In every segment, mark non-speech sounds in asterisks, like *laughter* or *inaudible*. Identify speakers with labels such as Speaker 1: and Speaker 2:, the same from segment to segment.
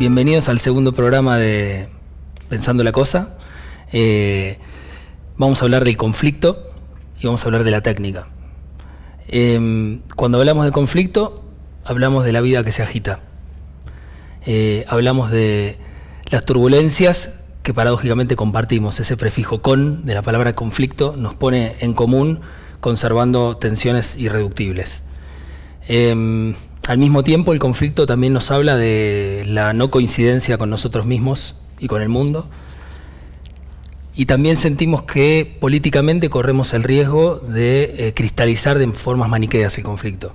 Speaker 1: bienvenidos al segundo programa de Pensando la Cosa. Eh, vamos a hablar del conflicto y vamos a hablar de la técnica. Em, cuando hablamos de conflicto, hablamos de la vida que se agita. Eh, hablamos de las turbulencias que paradójicamente compartimos. Ese prefijo con de la palabra conflicto nos pone en común conservando tensiones irreductibles. Em, al mismo tiempo el conflicto también nos habla de la no coincidencia con nosotros mismos y con el mundo. Y también sentimos que políticamente corremos el riesgo de eh, cristalizar de formas maniqueas el conflicto.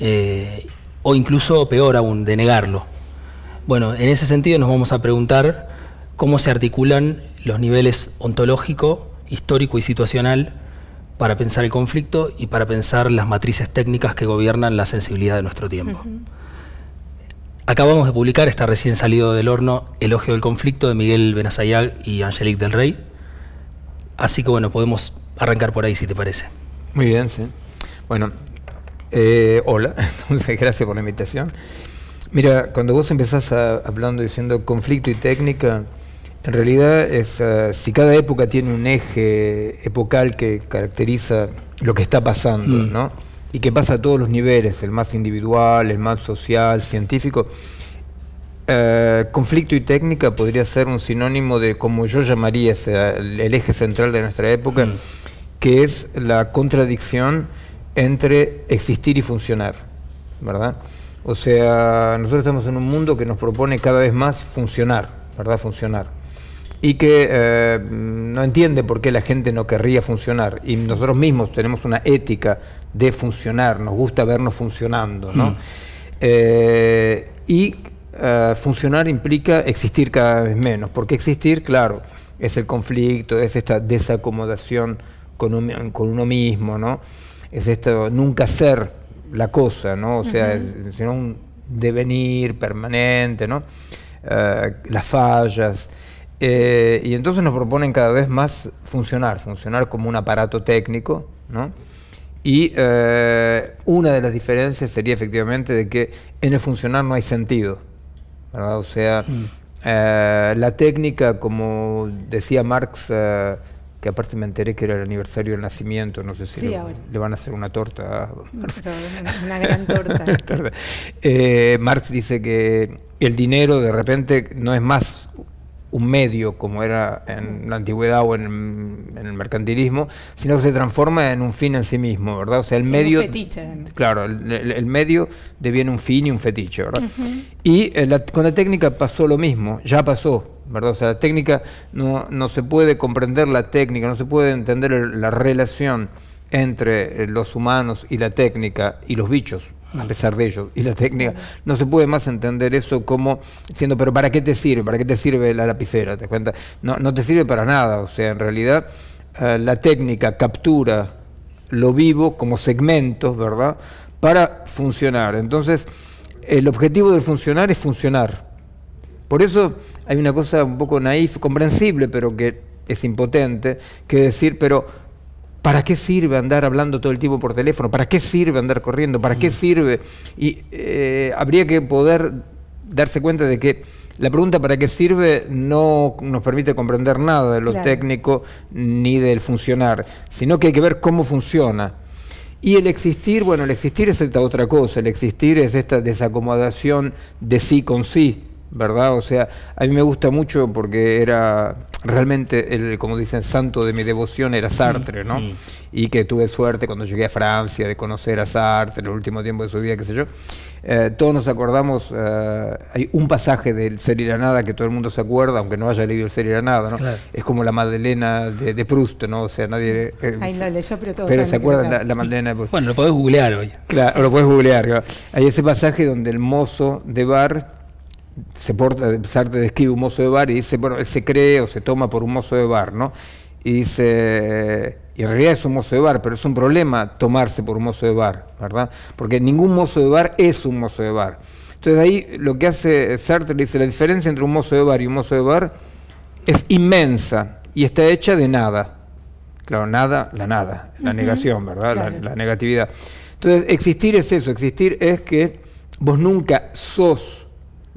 Speaker 1: Eh, o incluso, peor aún, de negarlo. Bueno, en ese sentido nos vamos a preguntar cómo se articulan los niveles ontológico, histórico y situacional para pensar el conflicto y para pensar las matrices técnicas que gobiernan la sensibilidad de nuestro tiempo. Acabamos de publicar, está recién salido del horno, Elogio del Conflicto de Miguel Benazayag y Angelique del Rey. Así que bueno, podemos arrancar por ahí si te parece. Muy bien, sí. Bueno, eh,
Speaker 2: hola, *laughs* entonces gracias por la invitación. Mira, cuando vos empezás hablando diciendo conflicto y técnica, en realidad, es, eh, si cada época tiene un eje epocal que caracteriza lo que está pasando, mm. ¿no? Y que pasa a todos los niveles, el más individual, el más social, científico. Eh, conflicto y técnica podría ser un sinónimo de como yo llamaría el eje central de nuestra época, mm. que es la contradicción entre existir y funcionar, ¿verdad? O sea, nosotros estamos en un mundo que nos propone cada vez más funcionar, ¿verdad? Funcionar y que eh, no entiende por qué la gente no querría funcionar. Y nosotros mismos tenemos una ética de funcionar, nos gusta vernos funcionando, ¿no? Mm. Eh, y eh, funcionar implica existir cada vez menos, porque existir, claro, es el conflicto, es esta desacomodación con, uno mismo, ¿no? Es esto nunca ser la cosa, ¿no? O sea, es, sino un devenir permanente, ¿no? las fallas. Eh, y entonces nos proponen cada vez más funcionar, funcionar como un aparato técnico, Y eh, una de las diferencias sería efectivamente de que en el funcionar no hay sentido, O sea, mm. eh, la técnica, como decía Marx, que aparte me enteré que era el aniversario del nacimiento, no sé si le, van a hacer una torta.
Speaker 3: Marx. *laughs* Una, gran torta.
Speaker 2: *laughs* Marx dice que el dinero de repente no es más un medio como era en la antigüedad o en, el mercantilismo, sino que se transforma en un fin en sí mismo, ¿verdad? O sea, el medio... Un fetiche. Claro, el, medio deviene un fin y un fetiche, ¿verdad? Y eh, con la técnica pasó lo mismo, ya pasó, ¿verdad? O sea, la técnica, no, no se puede comprender la técnica, no se puede entender la relación entre eh, los humanos y la técnica y los bichos, a pesar de ello, y la técnica. No se puede más entender eso como siendo, pero ¿para qué te sirve? ¿Para qué te sirve la lapicera? ¿Te cuenta? No, no te sirve para nada, o sea, en realidad eh, la técnica captura lo vivo como segmentos, ¿verdad? Para funcionar. Entonces, el objetivo del funcionar es funcionar. Por eso hay una cosa un poco naif, comprensible, pero que es impotente, que decir, pero ¿Para qué sirve andar hablando todo el tiempo por teléfono? ¿Para qué sirve andar corriendo? ¿Para qué mm. sirve? Y eh, habría que poder darse cuenta de que la pregunta para qué sirve no nos permite comprender nada de lo técnico ni del funcionar, sino que hay que ver cómo funciona. Y el existir, bueno, el existir es esta otra cosa, el existir es esta desacomodación de sí con sí, ¿verdad? O sea, a mí me gusta mucho porque era realmente, el, como dicen, santo de mi devoción era Sartre, ¿no? Y que tuve suerte cuando llegué a Francia de conocer a Sartre, en el último tiempo de su vida, qué sé yo. Eh, todos nos acordamos, eh, hay un pasaje del Ser y la Nada que todo el mundo se acuerda, aunque no haya leído el Ser y la Nada, ¿no? Es como la Madelena de, de, Proust, ¿no? O sea, nadie... Eh,
Speaker 3: pero todos Pero se acuerdan la,
Speaker 2: la, de Proust. Bueno, lo podés googlear hoy. Claro, lo podés googlear. Hay ese pasaje donde el mozo de bar se porta, Sartre describe un mozo de bar y dice, bueno, él se cree o se toma por un mozo de bar, ¿no? Y dice, y en realidad es un mozo de bar, pero es un problema tomarse por un mozo de bar, ¿verdad? Porque ningún mozo de bar es un mozo de bar. Entonces ahí lo que hace Sartre dice, la diferencia entre un mozo de bar y un mozo de bar es inmensa y está hecha de nada. Claro, nada, la nada, la negación, ¿verdad? la negatividad. Entonces, existir es eso, existir es que vos nunca sos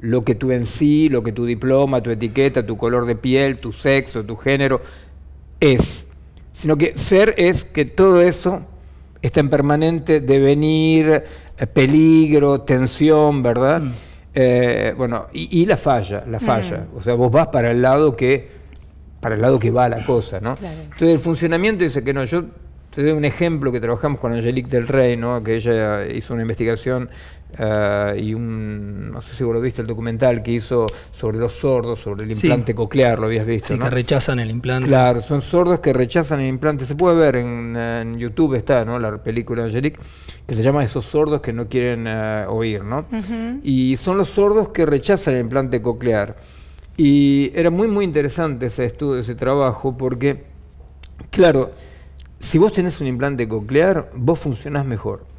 Speaker 2: lo que tú en sí, lo que tu diploma, tu etiqueta, tu color de piel, tu sexo, tu género es, sino que ser es que todo eso está en permanente devenir, eh, peligro, tensión, ¿verdad? Mm. Eh, bueno, y, la falla, la mm. falla. O sea, vos vas para el lado que para el lado que va la cosa, ¿no? Entonces el funcionamiento dice que no, yo te doy un ejemplo que trabajamos con Angelique del Rey, ¿no? que ella hizo una investigación eh, y un, no sé si vos lo viste, el documental que hizo sobre los sordos, sobre el implante coclear, lo habías visto. Sí, que rechazan el implante. Claro, son sordos que rechazan el implante. Se puede ver en, YouTube, está la película de Angelique, que se llama Esos sordos que no quieren eh, oír, ¿no? Y son los sordos que rechazan el implante coclear. Y era muy, muy interesante ese estudio, ese trabajo, porque, claro, si vos tenés un implante coclear, vos funcionás mejor.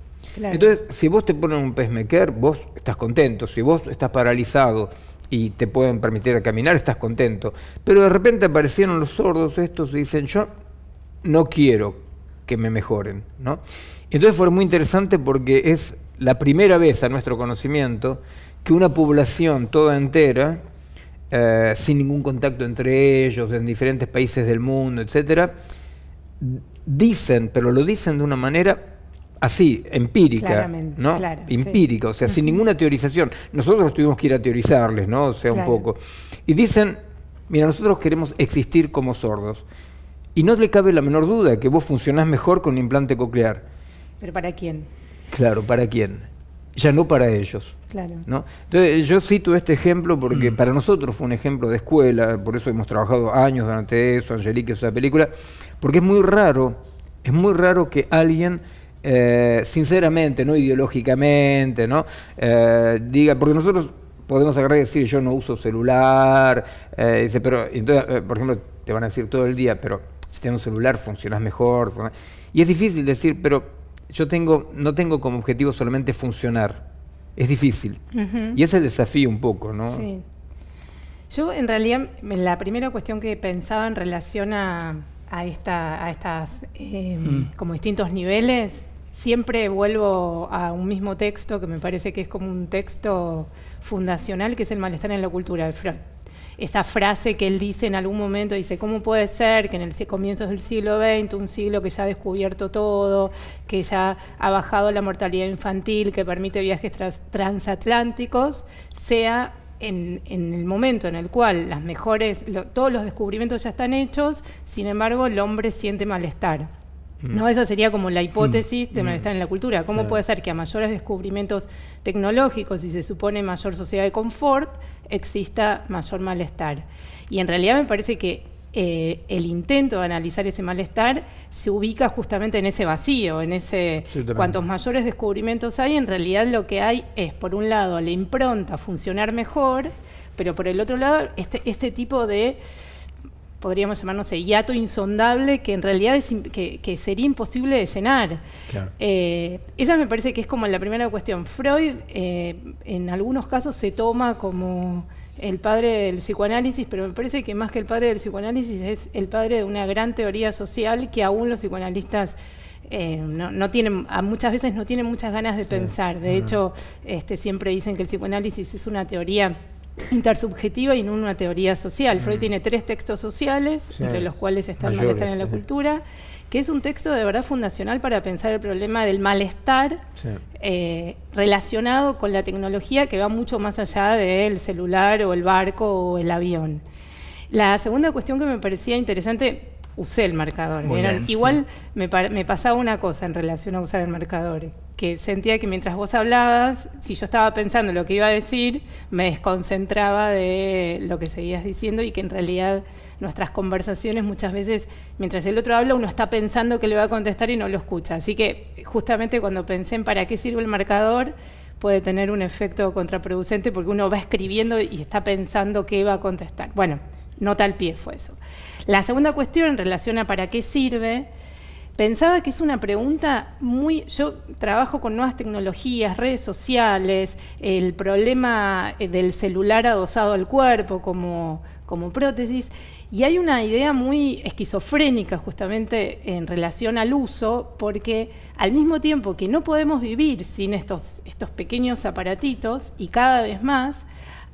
Speaker 2: Entonces, si vos te ponen un pacemaker, vos estás contento. Si vos estás paralizado y te pueden permitir caminar, estás contento. Pero de repente aparecieron los sordos estos y dicen, yo no quiero que me mejoren. ¿no? Entonces fue muy interesante porque es la primera vez a nuestro conocimiento que una población toda entera, eh, sin ningún contacto entre ellos, en diferentes países del mundo, etc., dicen, pero lo dicen de una manera así, empírica, ¿no? empírica, o sea, sin ninguna teorización. Nosotros tuvimos que ir a teorizarles, ¿no? O sea, un poco. Y dicen, mira, nosotros queremos existir como sordos. Y no le cabe la menor duda que vos funcionás mejor con un implante coclear.
Speaker 3: ¿Pero para quién?
Speaker 2: Claro, ¿para quién? Ya no para ellos. Claro. ¿no? Entonces, yo cito este ejemplo porque mm. para nosotros fue un ejemplo de escuela, por eso hemos trabajado años durante eso, Angelique esa película, porque es muy raro, es muy raro que alguien eh, sinceramente, no ideológicamente, ¿no? Eh, diga, porque nosotros podemos agarrar y decir, yo no uso celular, eh, pero entonces, por ejemplo, te van a decir todo el día, pero si tienes un celular funcionas mejor. Y es difícil decir, pero yo tengo, no tengo como objetivo solamente funcionar. Es difícil. Y ese es el desafío un poco, ¿no?
Speaker 3: Yo en realidad la primera cuestión que pensaba en relación a, a, esta, estas em, mm. como distintos niveles siempre vuelvo a un mismo texto que me parece que es como un texto fundacional, que es el malestar en la cultura de Freud. Esa frase que él dice en algún momento, dice, ¿cómo puede ser que en el comienzo del siglo XX, un siglo que ya ha descubierto todo, que ya ha bajado la mortalidad infantil, que permite viajes transatlánticos, sea en, el momento en el cual las mejores, todos los descubrimientos ya están hechos, sin embargo el hombre siente malestar? Mm. Esa sería como la mm. hipótesis de mm. malestar en la cultura. ¿Cómo puede ser que a mayores descubrimientos tecnológicos y se supone mayor sociedad de confort, exista mayor malestar? Y en realidad me parece que eh, el intento de analizar ese malestar se ubica justamente en ese vacío, en ese cuantos mayores descubrimientos hay, en realidad lo que hay es, por un lado, la impronta funcionar mejor, pero por el otro lado, este, este tipo de podríamos llamarnos hiato insondable que en realidad es, que, sería imposible de llenar. Eh, esa me parece que es como la primera cuestión. Freud eh, en algunos casos se toma como el padre del psicoanálisis, pero me parece que más que el padre del psicoanálisis es el padre de una gran teoría social que aún los psicoanalistas... Eh, no, tienen, muchas veces no tienen muchas ganas de pensar. De hecho, este, siempre dicen que el psicoanálisis es una teoría intersubjetiva y no una teoría social. Freud mm. tiene tres textos sociales, entre los cuales está el malestar en la cultura, que es un texto de verdad fundacional para pensar el problema del malestar eh, relacionado con la tecnología que va mucho más allá del celular o el barco o el avión. La segunda cuestión que me parecía interesante usé el marcador. igual me, me, pasaba una cosa en relación a usar el marcador, que sentía que mientras vos hablabas, si yo estaba pensando lo que iba a decir, me desconcentraba de lo que seguías diciendo y que en realidad nuestras conversaciones muchas veces, mientras el otro habla, uno está pensando que le va a contestar y no lo escucha. Así que justamente cuando pensé en para qué sirve el marcador, puede tener un efecto contraproducente porque uno va escribiendo y está pensando qué va a contestar. Bueno, no tal pie fue eso. La segunda cuestión en relación a para qué sirve, pensaba que es una pregunta muy... Yo trabajo con nuevas tecnologías, redes sociales, el problema eh, del celular adosado al cuerpo como, como prótesis, y hay una idea muy esquizofrénica justamente en relación al uso, porque al mismo tiempo que no podemos vivir sin estos, estos pequeños aparatitos, y cada vez más,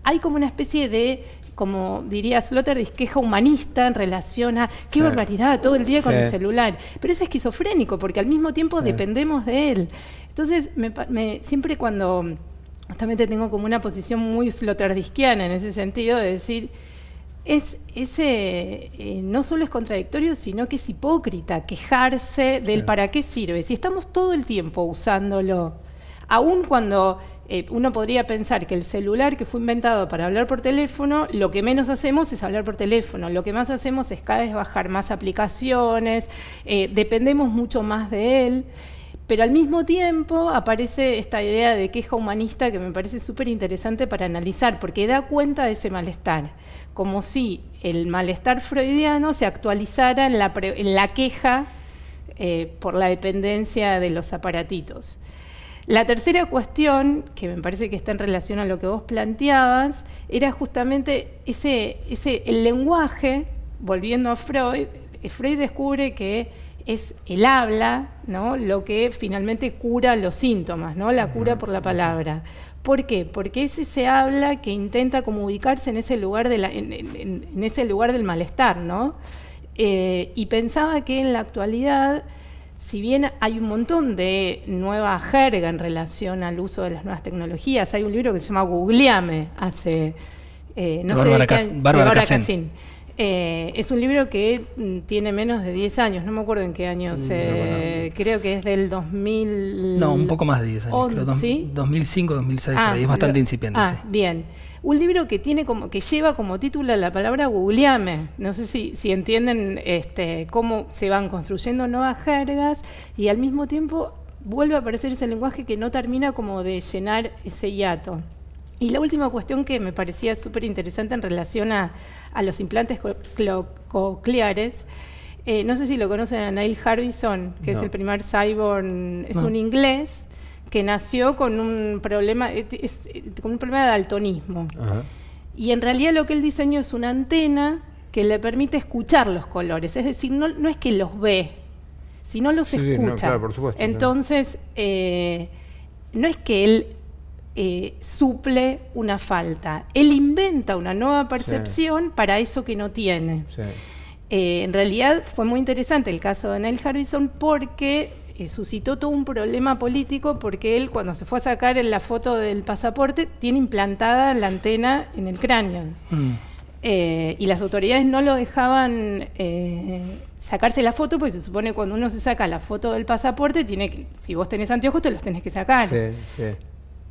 Speaker 3: hay como una especie de como diría Sloterdijk, queja humanista en relación a qué barbaridad todo el día con el celular. Pero es esquizofrénico porque al mismo tiempo dependemos de él. Entonces, me, siempre cuando justamente tengo como una posición muy sloterdisquiana en ese sentido de decir, es, ese eh, no solo es contradictorio, sino que es hipócrita quejarse del para qué sirve. Si estamos todo el tiempo usándolo aun cuando eh, uno podría pensar que el celular que fue inventado para hablar por teléfono, lo que menos hacemos es hablar por teléfono, lo que más hacemos es cada vez bajar más aplicaciones, eh, dependemos mucho más de él pero al mismo tiempo aparece esta idea de queja humanista que me parece súper interesante para analizar, porque da cuenta de ese malestar, como si el malestar freudiano se actualizara en la, queja eh, por la dependencia de los aparatitos. La tercera cuestión, que me parece que está en relación a lo que vos planteabas, era justamente ese, el lenguaje, volviendo a Freud, Freud descubre que es el habla, ¿no? Lo que finalmente cura los síntomas, ¿no? La cura por la palabra. ¿Por qué? Porque ese habla que intenta como ubicarse en ese lugar, del malestar, ¿no? Eh, y pensaba que en la actualidad si bien hay un montón de nueva jerga en relación al uso de las nuevas tecnologías, hay un libro que se llama Googleame, hace... Eh, no sé eh, eh, es un libro que mm, tiene menos de 10 años, no me acuerdo en qué año, mm, creo que es del 2000... No, un poco más de 10 años, creo,
Speaker 1: 2005, 2006, ah, es bastante incipiente. Ah,
Speaker 3: bien un libro que tiene como que lleva como título la palabra googleame. No sé si, entienden este, cómo se van construyendo nuevas jergas y al mismo tiempo vuelve a aparecer ese lenguaje que no termina como de llenar ese hiato. Y la última cuestión que me parecía súper interesante en relación a, los implantes cocleares, eh, no sé si lo conocen a Neil Harbison, que es el primer cyborg, es un inglés que nació con un problema, eh, con un problema de daltonismo. Y en realidad lo que él diseñó es una antena que le permite escuchar los colores, es decir, no, no es que los ve, sino los escucha. Entonces, eh, no es que él eh, suple una falta, él inventa una nueva percepción para eso que no tiene. en realidad fue muy interesante el caso de Neil Harrison porque eh, suscitó todo un problema político porque él cuando se fue a sacar la foto del pasaporte tiene implantada la antena en el cráneo. Mm. Eh, y las autoridades no lo dejaban eh, sacarse la foto, porque se supone cuando uno se saca la foto del pasaporte, tiene que, si vos tenés anteojos, te los tenés que sacar. Sí,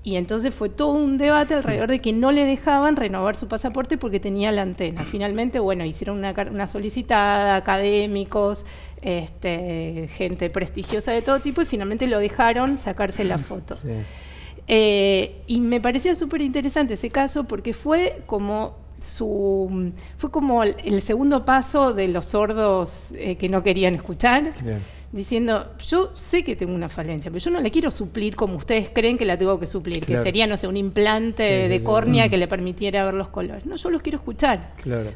Speaker 3: y entonces fue todo un debate alrededor de que no le dejaban renovar su pasaporte porque tenía la antena. Finalmente, bueno, hicieron una, solicitada, académicos, este, gente prestigiosa de todo tipo, y finalmente lo dejaron sacarse la foto. Eh, y me parecía súper interesante ese caso porque fue como su, fue como el segundo paso de los sordos eh, que no querían escuchar, diciendo, yo sé que tengo una falencia, pero yo no la quiero suplir como ustedes creen que la tengo que suplir, que sería, no sé, un implante de córnea mm. que le permitiera ver los colores. No, yo los quiero escuchar.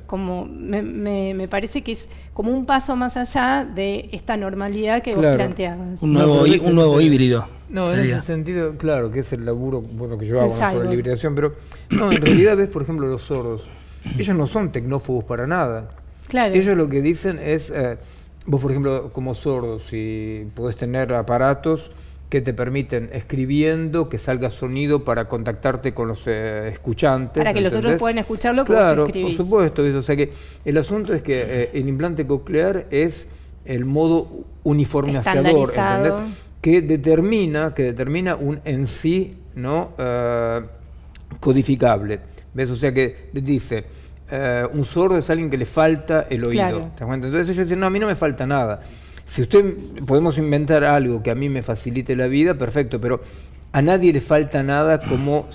Speaker 3: Como me, me, me, parece que es como un paso más allá de esta normalidad que vos planteabas. Un
Speaker 1: nuevo, un nuevo híbrido. No, en ese
Speaker 2: sentido, claro, que es el laburo bueno, que yo hago sobre la liberación, pero no, en realidad ves, por ejemplo, los sordos. Ellos no son tecnófobos para nada. Claro. Ellos lo que dicen es, eh, vos, por ejemplo, como sordo, si podés tener aparatos que te permiten escribiendo que salga sonido para contactarte con los eh, escuchantes. Para que los otros puedan escuchar lo que claro, Por supuesto, o sea que el asunto es que eh, el implante coclear es el modo uniformizador, ¿entendés? que determina, que determina un en sí ¿no? Eh, codificable. O sea que dice, eh, un sordo es alguien que le falta el oído. Entonces ellos dicen, no, a mí no me falta nada. Si usted podemos inventar algo que a mí me facilite la vida, perfecto, pero a nadie le falta nada como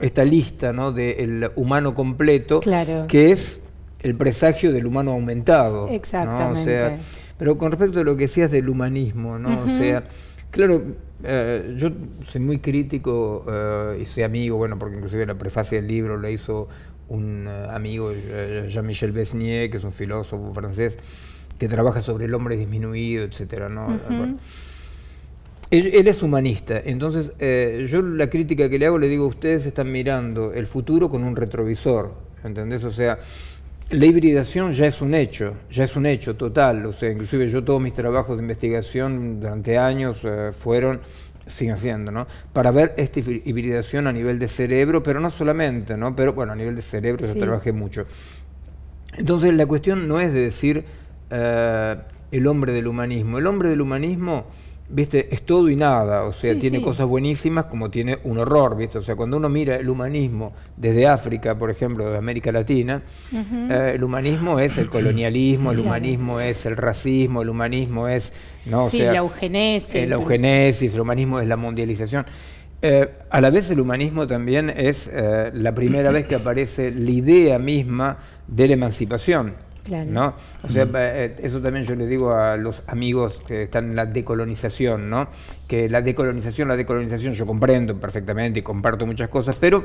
Speaker 2: esta lista ¿no? del humano completo, que es el presagio del humano aumentado. Exactamente. sea, pero con respecto a lo que decías del humanismo, ¿no? O sea, Claro, eh, yo soy muy crítico eh, y soy amigo, bueno, porque inclusive la prefacia del libro la hizo un eh, amigo, Jean-Michel Besnier, que es un filósofo francés, que trabaja sobre el hombre disminuido, etc. él, es humanista, entonces yo la crítica que le hago le digo, ustedes están mirando el futuro con un retrovisor, ¿entendés? O sea, la hibridación ya es un hecho, ya es un hecho total. O sea, inclusive yo todos mis trabajos de investigación durante años eh, fueron siguen siendo, ¿no? Para ver esta hibridación a nivel de cerebro, pero no solamente, ¿no? Pero bueno, a nivel de cerebro yo trabajé mucho. Entonces la cuestión no es de decir eh, el hombre del humanismo. El hombre del humanismo viste, es todo y nada, o sea, tiene cosas buenísimas como tiene un horror, viste, o sea, cuando uno mira el humanismo desde África, por ejemplo, de América Latina, eh, el humanismo es el colonialismo, el humanismo es el racismo, el humanismo es, no, o la pues.
Speaker 3: eugenesis,
Speaker 2: el humanismo es la mundialización. Eh, a la vez el humanismo también es eh, la primera vez que aparece la idea misma de la emancipación. Claro. ¿no? O sea, eh, eso también yo le digo a los amigos que están en la decolonización, ¿no? Que la decolonización, la decolonización yo comprendo perfectamente y comparto muchas cosas, pero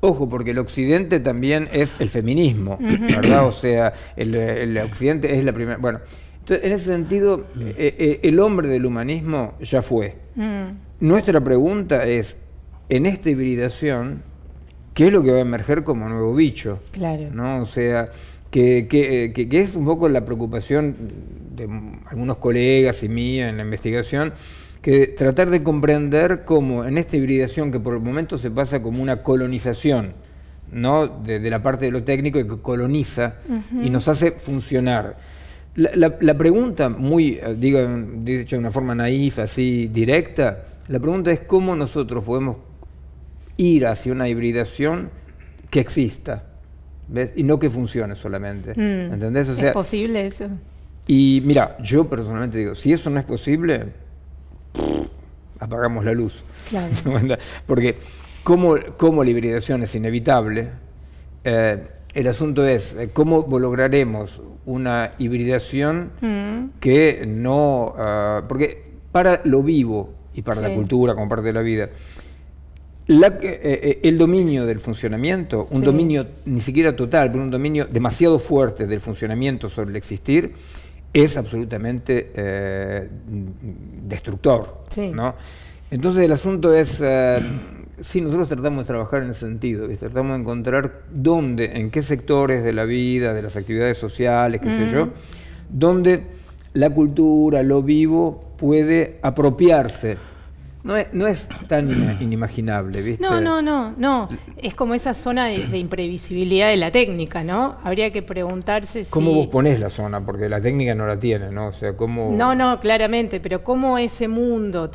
Speaker 2: Ojo, porque el occidente también es el feminismo, ¿verdad? O sea, el, occidente es la primera... Bueno, entonces, en ese sentido, eh, eh, el hombre del humanismo ya fue. Mm. Nuestra pregunta es, en esta hibridación, ¿qué es lo que va a emerger como nuevo bicho? Claro. ¿No? O sea, que, es un poco la preocupación de algunos colegas y mía en la investigación, que tratar de comprender cómo en esta hibridación que por el momento se pasa como una colonización, ¿no? de, la parte de lo técnico que coloniza y nos hace funcionar. La, pregunta, muy, eh, digo, dicho de una forma naif, así directa, la pregunta es cómo nosotros podemos ir hacia una hibridación que exista. Y no que funcione solamente. Mm. ¿Entendés? O sea, ¿Es
Speaker 3: posible eso?
Speaker 2: Y mira, yo personalmente digo, si eso no es posible, apagamos la luz. Claro. *laughs* Porque como, la hibridación es inevitable, eh, el asunto es eh, cómo lograremos una hibridación mm. que no... Ah, porque para lo vivo y para la cultura como parte de la vida, eh, eh, el dominio del funcionamiento, un dominio ni siquiera total, pero un dominio demasiado fuerte del funcionamiento sobre el existir, es absolutamente eh, destructor. ¿no? Entonces el asunto es, si nosotros tratamos de trabajar en ese sentido, y tratamos de encontrar dónde, en qué sectores de la vida, de las actividades sociales, qué sé yo, dónde la cultura, lo vivo, puede apropiarse no es, no es tan inimaginable, ¿viste? No, no,
Speaker 3: no, no. Es como esa zona de, imprevisibilidad de la técnica, ¿no? Habría que preguntarse si... ¿Cómo vos
Speaker 2: ponés la zona? Porque la técnica no la tiene, ¿no? O sea, ¿cómo...?
Speaker 3: No, no, claramente, pero cómo ese mundo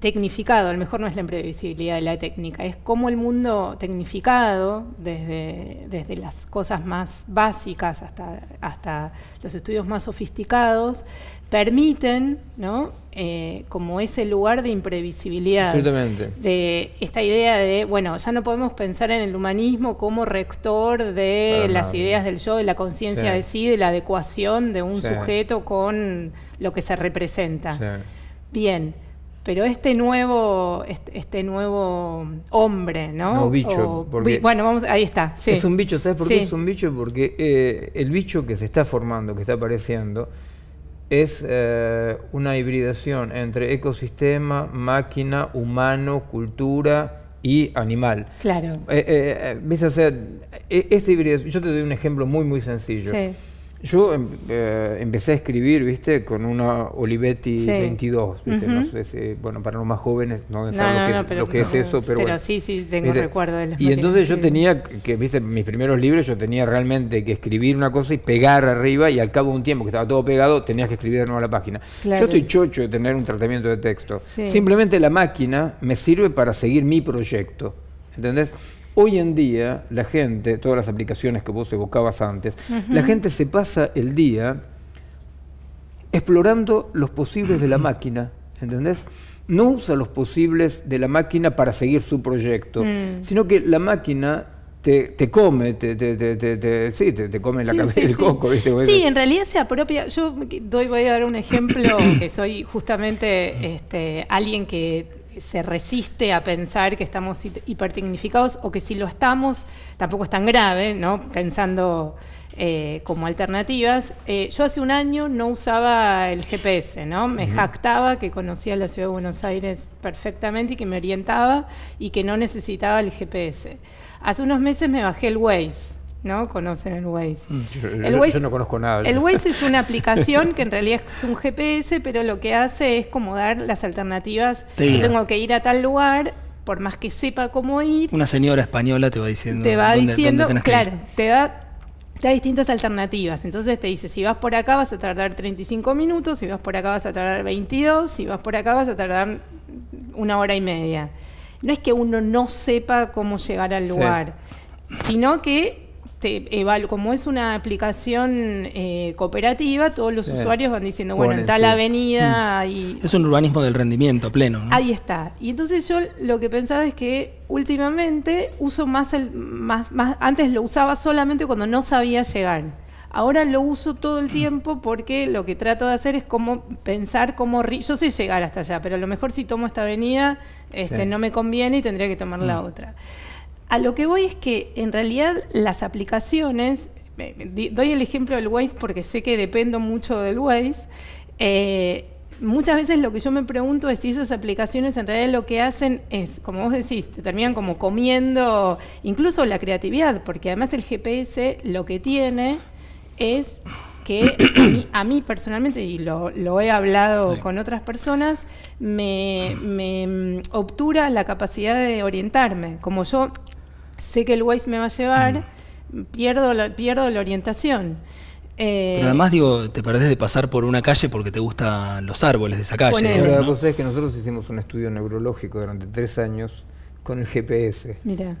Speaker 3: tecnificado, a lo mejor no es la imprevisibilidad de la técnica, es cómo el mundo tecnificado, desde, desde las cosas más básicas hasta, hasta los estudios más sofisticados, permiten, ¿no? Eh, como ese lugar de imprevisibilidad. De esta idea de, bueno, ya no podemos pensar en el humanismo como rector de las ideas del yo, de la conciencia de sí, de la adecuación de un sujeto con lo que se representa. Bien. Pero este nuevo, este, nuevo hombre, ¿no? bicho. bueno, vamos, ahí está. Es un bicho, ¿sabes por qué es
Speaker 2: un bicho? Porque eh, el bicho que se está formando, que está apareciendo, es eh, una hibridación entre ecosistema, máquina, humano, cultura y animal. Claro. Eh, eh, eh O sea, e, esta hibridación, yo te doy un ejemplo muy, muy sencillo. Sí. Yo em, eh, empecé a escribir, viste, con una Olivetti 22, no sé bueno, para los más jóvenes no deben lo que, es eso, pero, bueno. sí, sí, tengo recuerdo de las Y entonces yo tenía, que viste, mis primeros libros yo tenía realmente que escribir una cosa y pegar arriba y al cabo de un tiempo que estaba todo pegado tenías que escribir de nuevo la página. Yo estoy chocho de tener un tratamiento de texto. Simplemente la máquina me sirve para seguir mi proyecto, ¿entendés? Hoy en día la gente, todas las aplicaciones que vos evocabas antes, la gente se pasa el día explorando los posibles de la máquina, ¿entendés? No usa los posibles de la máquina para seguir su proyecto, mm. sino que la máquina te, te come, te, te, te, sí, te, come la cabeza, del coco. ¿viste? sí,
Speaker 3: en realidad se apropia. Yo doy, voy a dar un ejemplo *coughs* que soy justamente este, alguien que se resiste a pensar que estamos hipertignificados o que si lo estamos tampoco es tan grave, ¿no? Pensando eh, como alternativas. Eh, yo hace un año no usaba el GPS, ¿no? Me jactaba que conocía la ciudad de Buenos Aires perfectamente y que me orientaba y que no necesitaba el GPS. Hace unos meses me bajé el Waze. ¿no? Conocen el Waze. Mm, yo, el no
Speaker 2: conozco nada. El Waze
Speaker 3: es una *laughs* aplicación que en realidad es un GPS, pero lo que hace es como dar las alternativas. Yo tengo que ir a tal lugar, por más que sepa cómo ir. Una
Speaker 1: señora española te va diciendo. Te va diciendo, claro,
Speaker 3: te da distintas alternativas. Entonces te dice, si vas por acá vas a tardar 35 minutos, si vas por acá vas a tardar 22, si vas por acá vas a tardar una hora y media. No es que uno no sepa cómo llegar al lugar, sino que te este, como es una aplicación eh, cooperativa, todos los usuarios van diciendo, bueno, está la avenida mm. y...
Speaker 1: Es un urbanismo del rendimiento pleno.
Speaker 3: Ahí está. Y entonces yo lo que pensaba es que últimamente uso más el... Más, más, antes lo usaba solamente cuando no sabía llegar. Ahora lo uso todo el tiempo porque lo que trato de hacer es como pensar cómo... Yo sé llegar hasta allá, pero a lo mejor si tomo esta avenida este, no me conviene y tendría que tomar la mm. otra. A lo que voy es que en realidad las aplicaciones, doy el ejemplo del Waze porque sé que dependo mucho del Waze, eh, muchas veces lo que yo me pregunto es si esas aplicaciones en realidad lo que hacen es, como vos decís, terminan como comiendo incluso la creatividad, porque además el GPS lo que tiene es que a mí, personalmente, y lo, he hablado con otras personas, me, me, mm, obtura la capacidad de orientarme. Como yo sé que el Waze me va a llevar, mm. pierdo, la, pierdo la orientación. Eh, Pero además,
Speaker 1: digo, te perdés de pasar por una calle porque te gustan los árboles de esa calle. La
Speaker 2: cosa es que nosotros hicimos un estudio neurológico durante tres años con el GPS.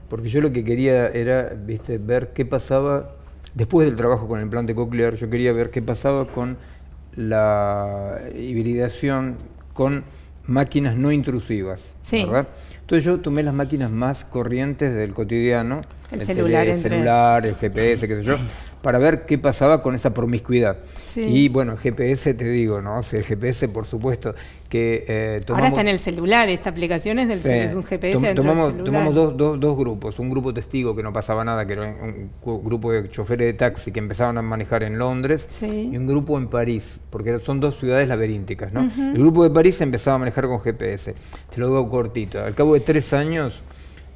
Speaker 2: Porque yo lo que quería era viste, ver qué pasaba, después del trabajo con el implante coclear, yo quería ver qué pasaba con la hibridación con máquinas no intrusivas, ¿verdad? Entonces yo tomé las máquinas más corrientes del cotidiano, el, celular, el el GPS, qué sé yo, para ver qué pasaba con esa promiscuidad. Y bueno, el GPS te digo, ¿no? el GPS, por supuesto, que eh, Ahora está en
Speaker 3: el celular, esta aplicación es, del celular, un GPS tomamos, Tomamos
Speaker 2: dos, grupos, un grupo testigo que no pasaba nada, que era un, grupo de choferes de taxi que empezaban a manejar en Londres, y un grupo en París, porque son dos ciudades laberínticas, ¿no? El grupo de París empezaba a manejar con GPS. Te lo digo cortito, al cabo de tres años,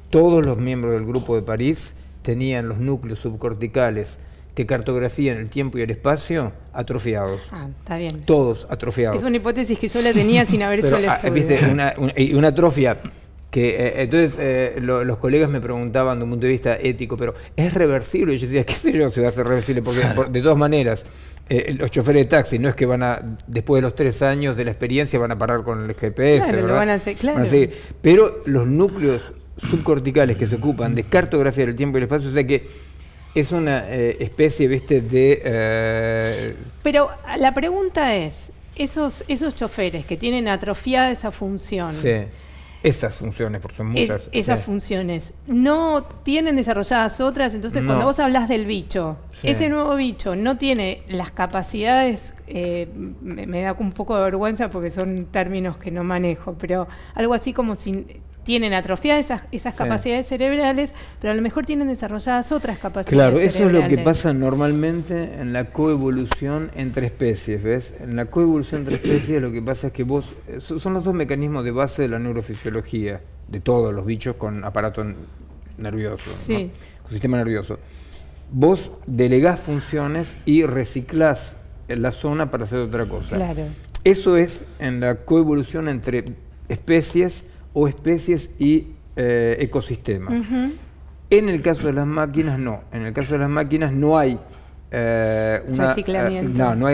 Speaker 2: todos los miembros del grupo de París tenían los núcleos subcorticales que en el tiempo y el espacio atrofiados. Ah, está bien. Todos atrofiados. Es una
Speaker 3: hipótesis que yo la tenía sin haber hecho el ah, estudio. Viste,
Speaker 2: *laughs* una, atrofia que, eh, entonces eh, los colegas me preguntaban de un punto de vista ético, pero ¿es reversible? Y yo decía, qué sé yo si va a ser reversible, porque de todas maneras, eh, los choferes de taxi no es que van a, después de los tres años de la experiencia, van a parar con el GPS, claro, Lo van a hacer, claro. Pero los núcleos subcorticales que se ocupan de cartografiar el tiempo y el espacio, o sea que es una eh, especie, viste, de... Eh,
Speaker 3: pero la pregunta es, esos, esos choferes que tienen atrofiada esa función... Sí.
Speaker 2: Esas funciones, porque son muchas. esas
Speaker 3: funciones. No tienen desarrolladas otras, entonces cuando vos hablas del bicho, ese nuevo bicho no tiene las capacidades, eh, me, me, da un poco de vergüenza porque son términos que no manejo, pero algo así como sin, tienen atrofiadas esas, capacidades cerebrales, pero a lo mejor tienen desarrolladas otras capacidades. Claro, eso es lo que pasa
Speaker 2: normalmente en la coevolución entre especies, ¿ves? En la coevolución entre especies lo que pasa es que vos, eh, son los dos mecanismos de base de la neurofisiología, de todos los bichos con aparato nervioso, con sistema nervioso. Vos delegás funciones y reciclás la zona para hacer otra cosa. Claro. Eso es en la coevolución entre especies o especies y eh, ecosistemas. En el caso de las máquinas no, en el caso de las máquinas no hay eh, eh, no, hay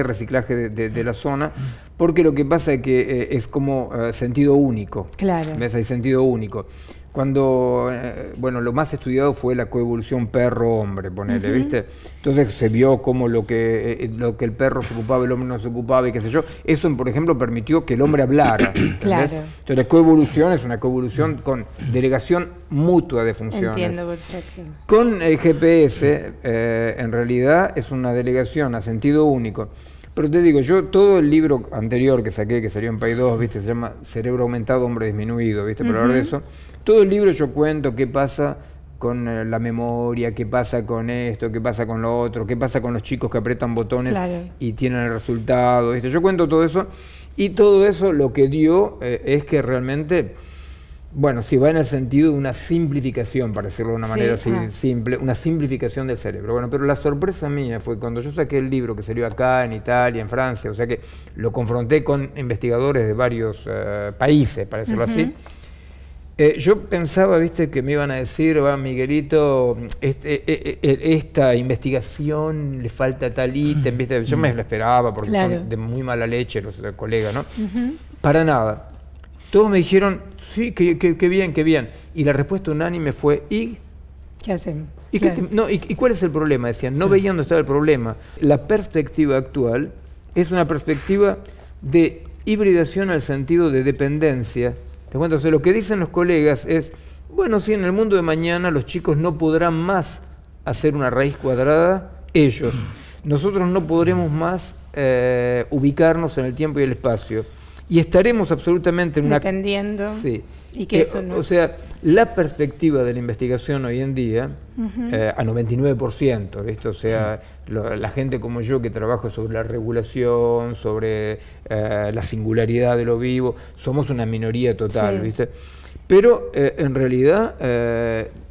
Speaker 2: reciclaje de, la zona, porque lo que pasa es que es como sentido único. Claro. Hay sentido único cuando, eh, bueno, lo más estudiado fue la coevolución perro-hombre, ponele, ¿viste? Entonces se vio como lo que, eh, lo que el perro se ocupaba, el hombre no se ocupaba y qué sé yo. Eso, por ejemplo, permitió que el hombre hablara. *coughs* claro. Entonces la coevolución es una coevolución con delegación mutua de funciones. Entiendo, perfecto. Con el GPS, eh, en realidad, es una delegación a sentido único. Pero te digo, yo todo el libro anterior que saqué, que salió en país 2, ¿viste? Se llama Cerebro Aumentado, Hombre Disminuido, ¿viste? Por hablar de eso todo el libro yo cuento qué pasa con eh, la memoria, qué pasa con esto, qué pasa con lo otro, qué pasa con los chicos que apretan botones y tienen el resultado. Esto. Yo cuento todo eso y todo eso lo que dio eh, es que realmente, bueno, si va en el sentido de una simplificación, para decirlo de una manera así simple, una simplificación del cerebro. Bueno, pero la sorpresa mía fue cuando yo saqué el libro que salió acá, en Italia, en Francia, o sea que lo confronté con investigadores de varios eh, países, para decirlo así eh, yo pensaba, viste, que me iban a decir, va, Miguelito, este, eh, eh, esta investigación le falta tal ítem, viste. Yo me lo esperaba porque son de muy mala leche los, colegas, ¿no? Para nada. Todos me dijeron, sí, qué que, bien, qué bien. Y la respuesta unánime fue, ¿y? ¿Qué hacemos? ¿Y, cuál es el problema? Decían, no veían dónde estaba el problema. La perspectiva actual es una perspectiva de hibridación al sentido de dependencia ¿Te lo que dicen los colegas es, bueno, si en el mundo de mañana los chicos no podrán más hacer una raíz cuadrada, ellos. Nosotros no podremos más eh, ubicarnos en el tiempo y el espacio. Y estaremos absolutamente en una... Dependiendo.
Speaker 3: Eh, o
Speaker 2: sea, la perspectiva de la investigación hoy en día, eh, a 99%, ¿viste? o sea, la gente como yo que trabajo sobre la regulación, sobre eh, la singularidad de lo vivo, somos una minoría total, ¿viste? Pero en realidad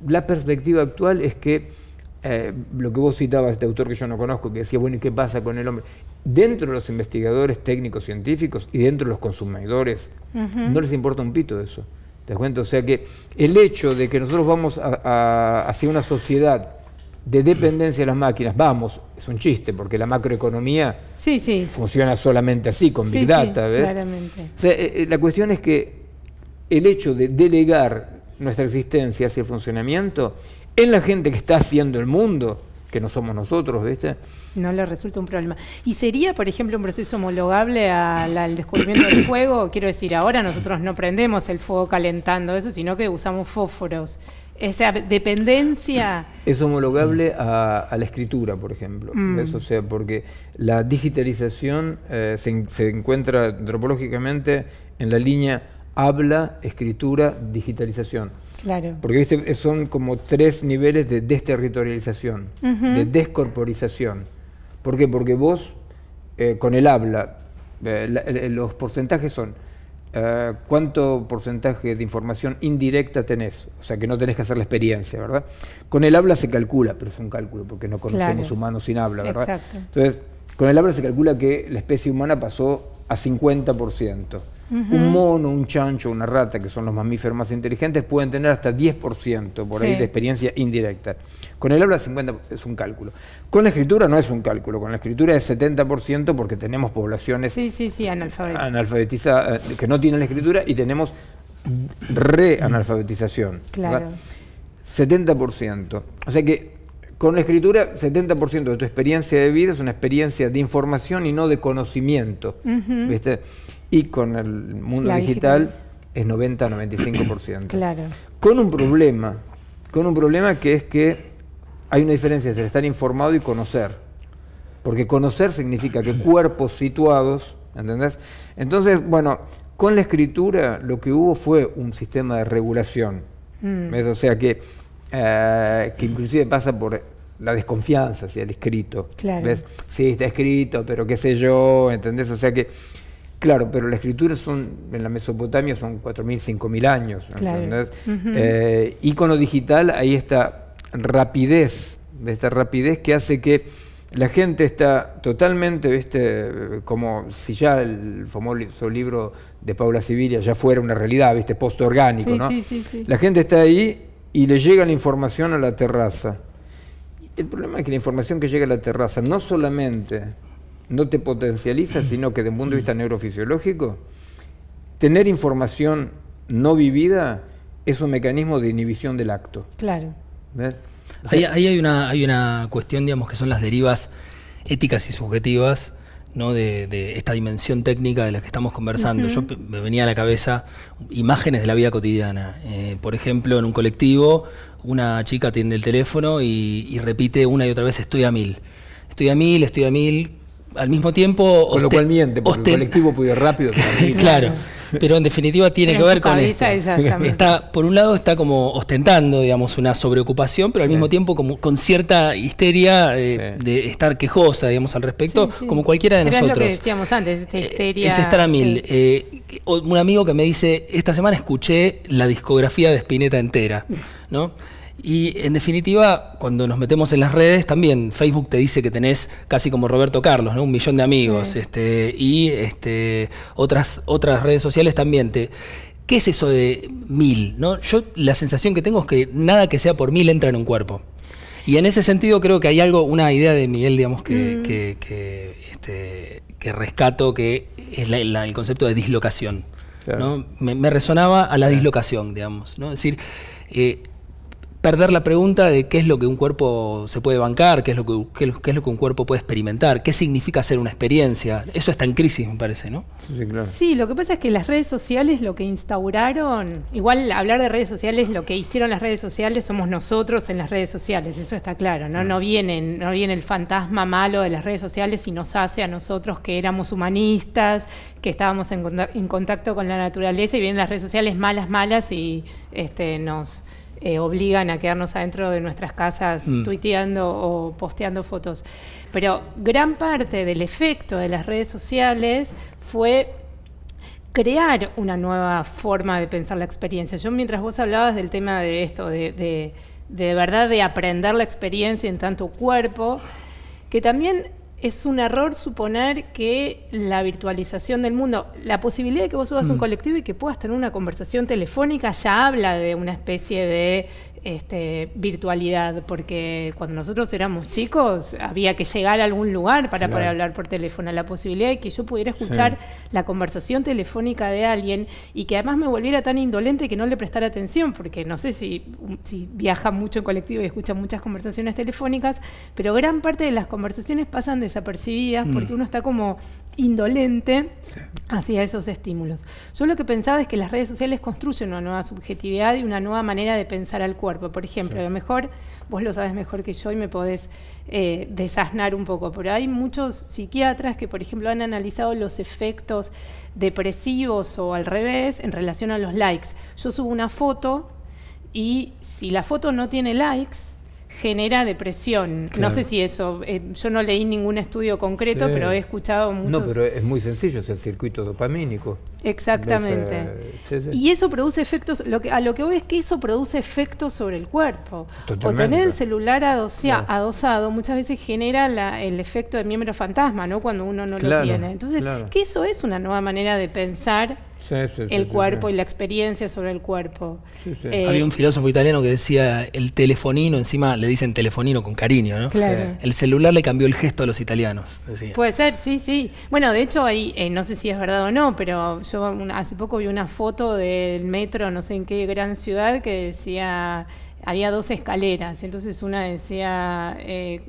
Speaker 2: la perspectiva actual es que lo que vos citabas, este autor que yo no conozco, que decía, bueno, ¿y qué pasa con el hombre? Dentro de los investigadores técnicos científicos y dentro de los consumidores, no les importa un pito eso. ¿Te cuento? O sea que el hecho de que nosotros vamos hacia una sociedad de dependencia de las máquinas, vamos, es un chiste, porque la macroeconomía funciona solamente así, con Big Data, ¿ves?
Speaker 3: Claramente. Eh,
Speaker 2: eh, la cuestión es que el hecho de delegar nuestra existencia hacia el funcionamiento en la gente que está haciendo el mundo, que no somos nosotros, ¿viste?
Speaker 3: No le resulta un problema. ¿Y sería, por ejemplo, un proceso homologable al, descubrimiento del fuego? Quiero decir, ahora nosotros no prendemos el fuego calentando eso, sino que usamos fósforos. Esa dependencia...
Speaker 2: Es homologable a, la escritura, por ejemplo. Mm. Eso O sea, porque la digitalización eh, se, se encuentra antropológicamente en la línea habla, escritura, digitalización. Claro. Porque ¿viste? son como tres niveles de desterritorialización, de descorporización. ¿Por qué? Porque vos, eh, con el habla, eh, eh, los porcentajes son cuánto porcentaje de información indirecta tenés, o sea que no tenés que hacer la experiencia, ¿verdad? Con el habla se calcula, pero es un cálculo, porque no conocemos humanos sin habla, ¿verdad? Exacto. Entonces, con el habla se calcula que la especie humana pasó a 50%. Un mono, un chancho, una rata, que son los mamíferos más inteligentes, pueden tener hasta 10% por ahí de experiencia indirecta. Con el habla 50 es un cálculo. Con la escritura no es un cálculo, con la escritura es 70% porque tenemos poblaciones analfabetizadas eh, que no tienen la escritura y tenemos reanalfabetización. Claro. 70%. O sea que con la escritura, 70% de tu experiencia de vida es una experiencia de información y no de conocimiento. ¿viste? y con el mundo digital, es 90-95%. *coughs* claro. Con un problema, con un problema que es que hay una diferencia entre estar informado y conocer. Porque conocer significa que *coughs* cuerpos situados, ¿entendés? Entonces, bueno, con la escritura lo que hubo fue un sistema de regulación. Mm. O sea que, eh, que inclusive pasa por la desconfianza hacia el escrito. ¿ves? Sí, está escrito, pero qué sé yo, ¿entendés? O sea que Claro, pero la escritura son, en la Mesopotamia son 4.000, 5.000 años. Claro. y eh, digital hay esta rapidez, esta rapidez que hace que la gente está totalmente, ¿viste? como si ya el famoso libro de Paula Sibiria ya fuera una realidad, ¿viste? post orgánico. Sí, sí, sí, la gente está ahí y le llega la información a la terraza. El problema es que la información que llega a la terraza no solamente no te potencializa, sino que desde un punto de vista neurofisiológico, tener información no vivida es un mecanismo de inhibición del
Speaker 1: acto. Claro. ahí, hay, una, hay una cuestión, digamos, que son las derivas éticas y subjetivas. ¿no? De, esta dimensión técnica de la que estamos conversando. Yo me venía a la cabeza imágenes de la vida cotidiana. Eh, por ejemplo, en un colectivo, una chica atiende el teléfono y, y repite una y otra vez estoy a mil. Estoy a mil, estoy a mil, al mismo tiempo. Con lo cual miente, porque el colectivo pudo ir rápido. *laughs* claro, pero en definitiva tiene que ver con esto. Está, por un lado está como ostentando, digamos, una sobreocupación, pero al mismo tiempo como con cierta histeria eh, de estar quejosa, digamos, al respecto, como cualquiera de nosotros. Es lo que
Speaker 3: decíamos antes, esta eh, histeria. Es estar a
Speaker 1: mil. Eh, un amigo que me dice, esta semana escuché la discografía de Spinetta entera, ¿no? Y en definitiva, cuando nos metemos en las redes, también Facebook te dice que tenés casi como Roberto Carlos, Un millón de amigos. Este, y este, otras, otras redes sociales también te. ¿Qué es eso de mil? ¿no? Yo la sensación que tengo es que nada que sea por mil entra en un cuerpo. Y en ese sentido creo que hay algo, una idea de Miguel, digamos, que, mm. este, que, rescato, que es el concepto de dislocación. Me, resonaba a la dislocación, digamos. ¿no? Es decir, eh, perder la pregunta de qué es lo que un cuerpo se puede bancar, qué es lo que, es lo que un cuerpo puede experimentar, qué significa ser una experiencia. Eso está en crisis, me parece, ¿no?
Speaker 3: Sí, lo que pasa es que las redes sociales lo que instauraron, igual hablar de redes sociales, lo que hicieron las redes sociales somos nosotros en las redes sociales, eso está claro, ¿no? No viene, no viene el fantasma malo de las redes sociales y nos hace a nosotros que éramos humanistas, que estábamos en, contacto con la naturaleza y vienen las redes sociales malas, malas y este, nos eh, obligan a quedarnos adentro de nuestras casas mm. tuiteando o posteando fotos. Pero gran parte del efecto de las redes sociales fue crear una nueva forma de pensar la experiencia. Yo mientras vos hablabas del tema de esto, de verdad de aprender la experiencia en tanto cuerpo, que también es un error suponer que la virtualización del mundo, la posibilidad de que vos subas un mm. colectivo y que puedas tener una conversación telefónica ya habla de una especie de este, virtualidad, porque cuando nosotros éramos chicos había que llegar a algún lugar para poder hablar por teléfono. La posibilidad de que yo pudiera escuchar la conversación telefónica de alguien y que además me volviera tan indolente que no le prestara atención, porque no sé si, um, viaja mucho en colectivo y escucha muchas conversaciones telefónicas, pero gran parte de las conversaciones pasan desapercibidas porque mm. uno está como indolente hacia esos estímulos. Yo lo que pensaba es que las redes sociales construyen una nueva subjetividad y una nueva manera de pensar al cuerpo. Por ejemplo, lo mejor vos lo sabes mejor que yo y me podés eh, desasnar un poco, pero hay muchos psiquiatras que, por ejemplo, han analizado los efectos depresivos o al revés en relación a los likes. Yo subo una foto y si la foto no tiene likes, genera depresión. No sé si eso, eh, yo no leí ningún estudio concreto, pero he escuchado muchos... No, pero es
Speaker 2: muy sencillo, es el circuito dopamínico.
Speaker 3: Exactamente. Y eso produce efectos, lo que, a lo que voy es que eso produce efectos sobre el cuerpo. O tener el celular adosado muchas veces genera el efecto de miembro fantasma, ¿no? Cuando uno no lo tiene. Entonces, que eso es una nueva manera de pensar el cuerpo y la experiencia sobre el cuerpo. Eh, había un
Speaker 1: filósofo italiano que decía el telefonino, encima le dicen telefonino con cariño, El celular le cambió el gesto a los italianos.
Speaker 3: Puede ser, sí, sí. Bueno, de hecho, ahí, eh, no sé si es verdad o no, pero yo hace poco vi una foto del metro, no sé en qué gran ciudad, que decía había dos escaleras, entonces una decía eh,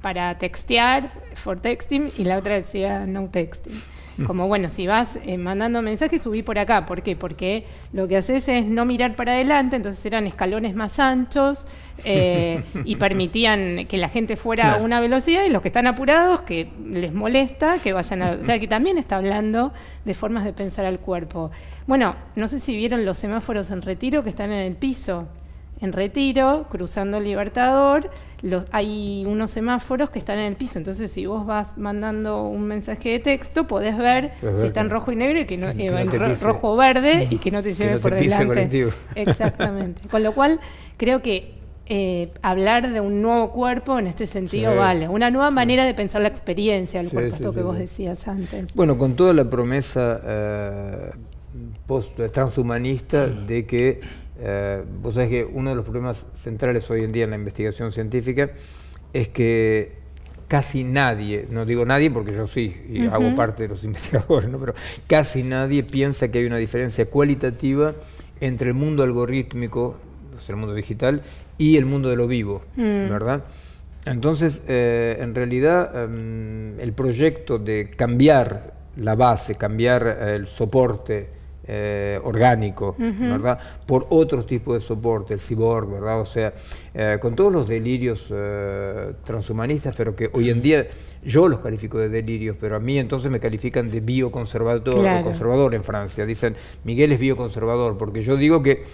Speaker 3: para textear, for texting, y la otra decía no texting. *laughs* Como bueno, si vas eh, mandando mensajes, subí por acá. ¿Por qué? Porque lo que haces es no mirar para adelante, entonces eran escalones más anchos eh, *laughs* y permitían que la gente fuera a una velocidad y los que están apurados, que les molesta, que vayan a. O sea, que también está hablando de formas de pensar al cuerpo. Bueno, no sé si vieron los semáforos en retiro que están en el piso en retiro, cruzando el Libertador, hay unos semáforos que están en el piso. Entonces, si vos vas mandando un mensaje de texto, podés ver si está en rojo y negro y que no, eh, rojo o verde *laughs* y que no te lleves por delante. *laughs* Exactamente. Con lo cual, creo que eh, hablar de un nuevo cuerpo en este sentido vale. Una nueva manera de pensar la experiencia del cuerpo, esto que vos decías antes. Bueno,
Speaker 2: con toda la promesa eh, post transhumanista de que eh, vos sabés que uno de los problemas centrales hoy en día en la investigación científica es que casi nadie, no digo nadie porque yo sí, y hago parte de los *laughs* investigadores, pero casi nadie piensa que hay una diferencia cualitativa entre el mundo algorítmico, o sea, el mundo digital, y el mundo de lo vivo, mm. ¿verdad? Entonces, eh, en realidad, em, el proyecto de cambiar la base, cambiar eh, el soporte eh, orgánico, ¿verdad? Por otro tipo de soporte, el cyborg, ¿verdad? O sea, eh, con todos los delirios eh, transhumanistas, pero que hoy en día yo los califico de delirios, pero a mí entonces me califican de bioconservador, conservador en Francia. Dicen, Miguel es bioconservador, porque yo digo que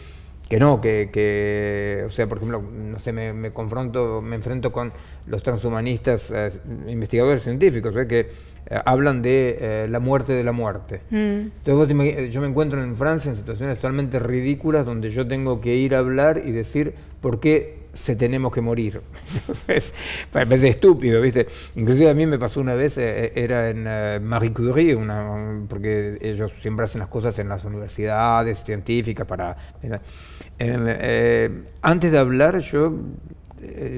Speaker 2: que no, que, que, o sea, por ejemplo, no sé, me, confronto, me enfrento con los transhumanistas, eh, investigadores científicos, ¿eh? que eh, hablan de eh, la muerte de la muerte. Mm. Entonces vos, yo me encuentro en Francia en situaciones totalmente ridículas donde yo tengo que ir a hablar y decir por qué se tenemos que morir. *laughs* es me estúpido, ¿viste? Inclusive a mí me pasó una vez, eh, eh, era en eh, Marie Curie, una, porque ellos siempre hacen las cosas en las universidades científicas para... antes de hablar yo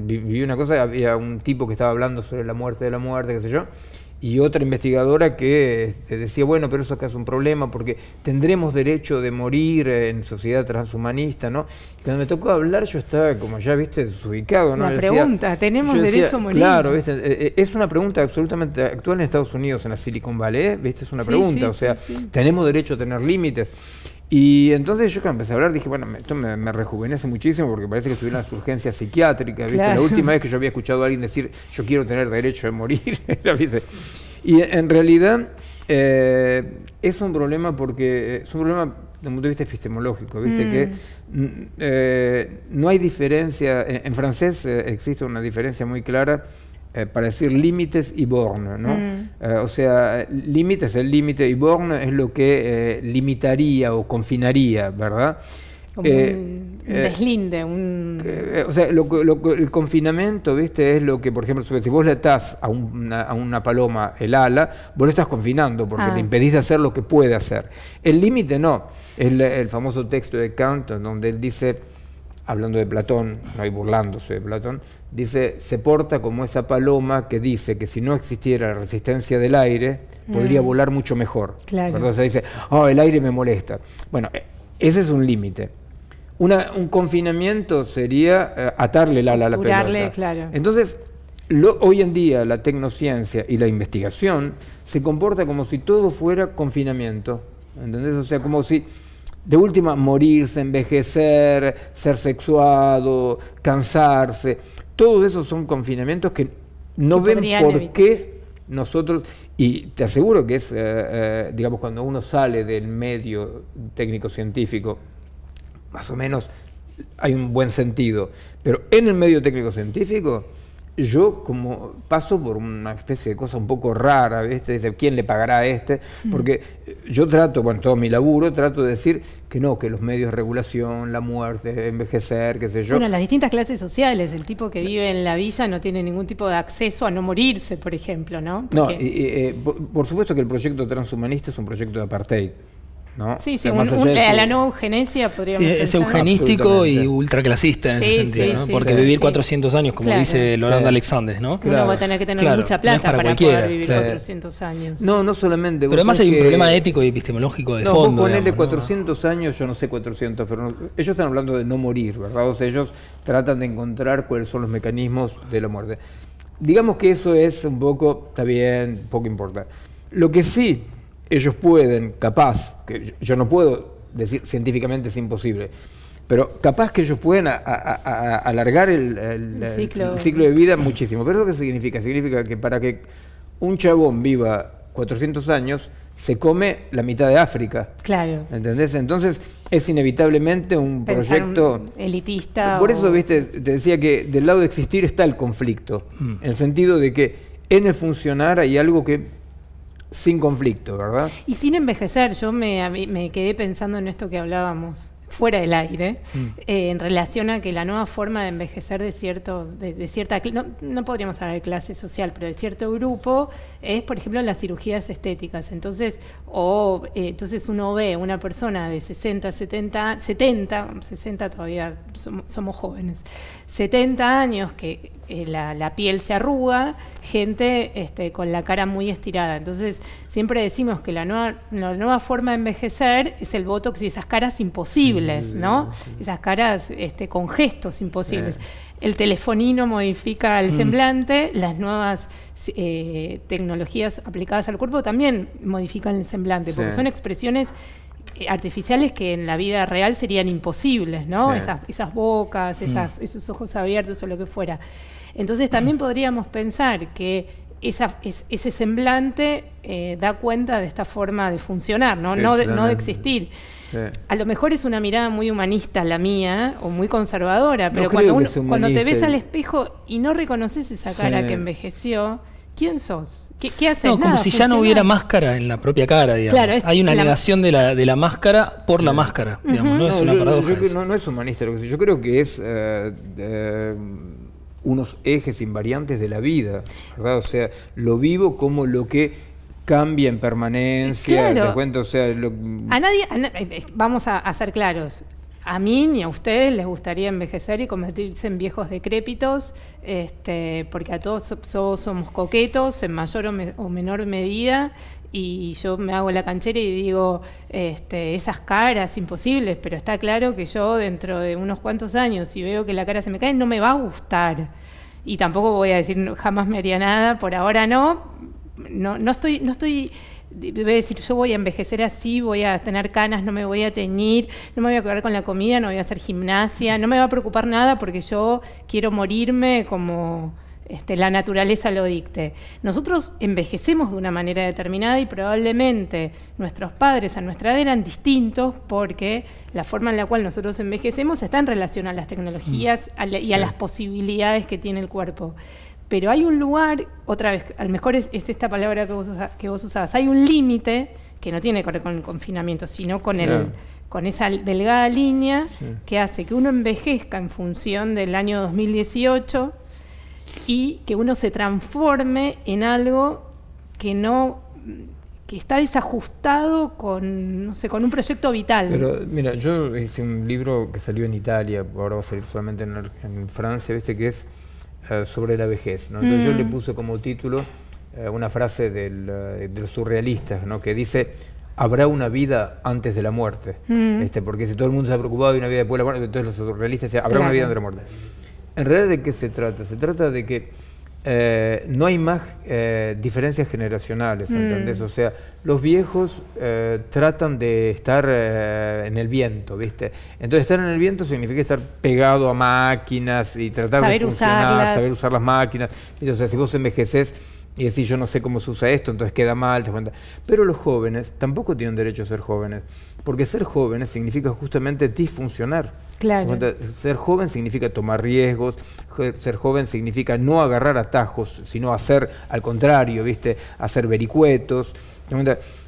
Speaker 2: viví una cosa, había un tipo que estaba hablando sobre la muerte de la muerte, qué sé yo, y otra investigadora que este, decía, bueno, pero eso acá es un problema porque tendremos derecho de morir en sociedad transhumanista, ¿no? cuando me tocó hablar yo estaba como ya, viste, desubicado, ¿no? La pregunta, ¿tenemos derecho a morir? Claro, eh, eh, es una pregunta absolutamente actual en Estados Unidos, en la Silicon Valley, ¿eh? ¿viste? Es una pregunta, o sea, ¿tenemos derecho a tener límites? Y entonces yo cuando empecé a hablar dije, bueno, esto me, rejuvenece muchísimo porque parece que tuviera una urgencia psiquiátrica, La última vez que yo había escuchado a alguien decir, yo quiero tener derecho a morir, *laughs* Y en realidad eh, es un problema porque eh, es un problema desde un punto de vista epistemológico, ¿viste? Que mm. eh, no hay diferencia, en, francés existe una diferencia muy clara eh, para decir límites y borne, ¿no? Mm. Eh, o sea, límites, el límite y borne es lo que eh, limitaría o confinaría, ¿verdad? Como un
Speaker 3: deslinde, un...
Speaker 2: o sea, el confinamiento, ¿viste? Es lo que, por ejemplo, si vos le atás a una, paloma el ala, vos lo estás confinando porque ah. le impedís de hacer lo que puede hacer. El límite no. Es el, el famoso texto de Kant donde él dice hablando de Platón, no hay burlándose de Platón, dice, se porta como esa paloma que dice que si no existiera la resistencia del aire, mm. podría volar mucho mejor. Claro. Entonces dice, oh, el aire me molesta. Bueno, e, ese es un límite. un confinamiento sería eh, atarle el ala a la pelota. Claro. Entonces, hoy en día la tecnociencia y la investigación se comporta como si todo fuera confinamiento. ¿Entendés? O sea, como si de última, morirse, envejecer, ser sexuado, cansarse. Todos esos son confinamientos que no ven por qué nosotros, y te aseguro que es, eh, eh, digamos, cuando uno sale del medio técnico-científico, más o menos hay un buen sentido, pero en el medio técnico-científico yo como paso por una especie de cosa un poco rara, ¿quién le pagará a este? Mm. Porque eh, yo trato, bueno, todo mi laburo, trato de decir que no, que los medios de regulación, la muerte, envejecer, qué sé yo. Bueno, las
Speaker 3: distintas clases sociales, el tipo que vive en la villa no tiene ningún tipo de acceso a no morirse, por ejemplo, ¿no? No,
Speaker 2: eh, por, supuesto que el proyecto transhumanista es un proyecto de apartheid.
Speaker 3: Sí, sí, eh, la no eugenesia podríamos Es eugenístico y
Speaker 1: ultraclasista en ese sentido, ¿no? porque vivir 400 años, como dice Loranda Alexander, ¿no? Uno va a tener que tener mucha plata para, poder vivir 400
Speaker 3: años. No, no solamente. Pero además hay un
Speaker 1: problema ético y epistemológico de fondo. Vos ponele de
Speaker 2: 400 años, yo no sé 400, pero ellos están hablando de no morir, ¿verdad? O ellos tratan de encontrar cuáles son los mecanismos de la muerte. Digamos que eso es un poco, está bien, poco importa. Lo que sí ellos pueden, capaz, que yo no puedo decir científicamente es imposible, pero capaz que ellos pueden alargar el, ciclo. de vida muchísimo. ¿Pero eso qué significa? Significa que para que un chabón viva 400 años, se come la mitad de África. Claro. ¿Entendés? Entonces es inevitablemente un proyecto... elitista. Por eso, viste, te decía que del lado de existir está el conflicto, mm. en el sentido de que en el funcionar hay algo que sin conflicto, ¿verdad?
Speaker 3: Y sin envejecer, yo me, me quedé pensando en esto que hablábamos fuera del aire, mm. eh, en relación a que la nueva forma de envejecer de cierto, de, cierta, no, no, podríamos hablar de clase social, pero de cierto grupo, es por ejemplo las cirugías estéticas. Entonces, o eh, entonces uno ve una persona de 60, 70, 70, 60 todavía somos jóvenes, 70 años que eh, la, piel se arruga, gente este, con la cara muy estirada. Entonces, siempre decimos que la nueva, nueva forma de envejecer es el botox y esas caras imposibles, ¿no? Esas caras este, con gestos imposibles. El telefonino modifica el mm. semblante, las nuevas eh, tecnologías aplicadas al cuerpo también modifican el semblante, porque son expresiones artificiales que en la vida real serían imposibles, ¿no? Esas, bocas, mm. esos ojos abiertos o lo que fuera. Entonces también podríamos pensar que esa, ese semblante eh, da cuenta de esta forma de funcionar, ¿no? no, de, existir. A lo mejor es una mirada muy humanista la mía o muy conservadora, pero cuando, cuando te ves al espejo y no reconoces esa cara que envejeció, ¿quién sos? ¿Qué, qué haces? No, como si ya no hubiera
Speaker 1: máscara en la propia cara, digamos. Hay una negación de la, de la máscara por la máscara, No, es una paradoja.
Speaker 2: no, es humanista lo que Yo creo que es. Eh, eh, unos ejes invariantes de la vida, ¿verdad? O sea, lo vivo como lo que cambia en permanencia, te cuento, o sea, a
Speaker 3: nadie, eh, vamos a, a ser claros, a mí ni a ustedes les gustaría envejecer y convertirse en viejos decrépitos, este, porque a todos, somos coquetos en mayor o, menor medida. Y yo me hago la canchera y digo, este, esas caras imposibles, pero está claro que yo dentro de unos cuantos años, si veo que la cara se me cae, no me va a gustar. Y tampoco voy a decir, jamás me haría nada, por ahora no. No, no estoy, no estoy debe decir, yo voy a envejecer así, voy a tener canas, no me voy a teñir, no me voy a cuidar con la comida, no voy a hacer gimnasia, no me va a preocupar nada porque yo quiero morirme como este, la naturaleza lo dicte. Nosotros envejecemos de una manera determinada y probablemente nuestros padres a nuestra edad eran distintos porque la forma en la cual nosotros envejecemos está en relación a las tecnologías mm. y a las posibilidades que tiene el cuerpo pero hay un lugar, otra vez, a lo mejor es, esta palabra que vos, que vos usabas, hay un límite que no tiene que ver con el confinamiento, sino con, el, con esa delgada línea que hace que uno envejezca en función del año 2018 y que uno se transforme en algo que no que está desajustado con no sé con un proyecto vital. Pero
Speaker 2: mira, yo hice un libro que salió en Italia, ahora va a salir solamente en, en Francia, ¿viste? que es eh, sobre la vejez. Entonces yo le mm. puse como título eh, una frase del, eh, de los surrealistas ¿no? que dice, habrá una vida antes de la muerte. Mm. Este, porque si todo el mundo se ha preocupado de una vida después de la muerte, entonces los surrealistas dicen, habrá una vida antes de la muerte. En realidad, ¿de qué se trata? Se trata de que eh, no hay más eh, diferencias generacionales, mm. ¿entendés? O sea, los viejos eh, tratan de estar en el viento, ¿viste? Entonces, estar en el viento significa estar pegado a máquinas y tratar de funcionar, saber usar las máquinas. O si vos envejeces y decís, yo no sé cómo se usa esto, entonces queda mal, te cuenta. Pero los jóvenes tampoco tienen derecho a ser jóvenes, porque ser jóvenes significa justamente disfuncionar. Ser joven significa tomar riesgos, ser joven significa no agarrar atajos, sino hacer al contrario, ¿viste? Hacer vericuetos.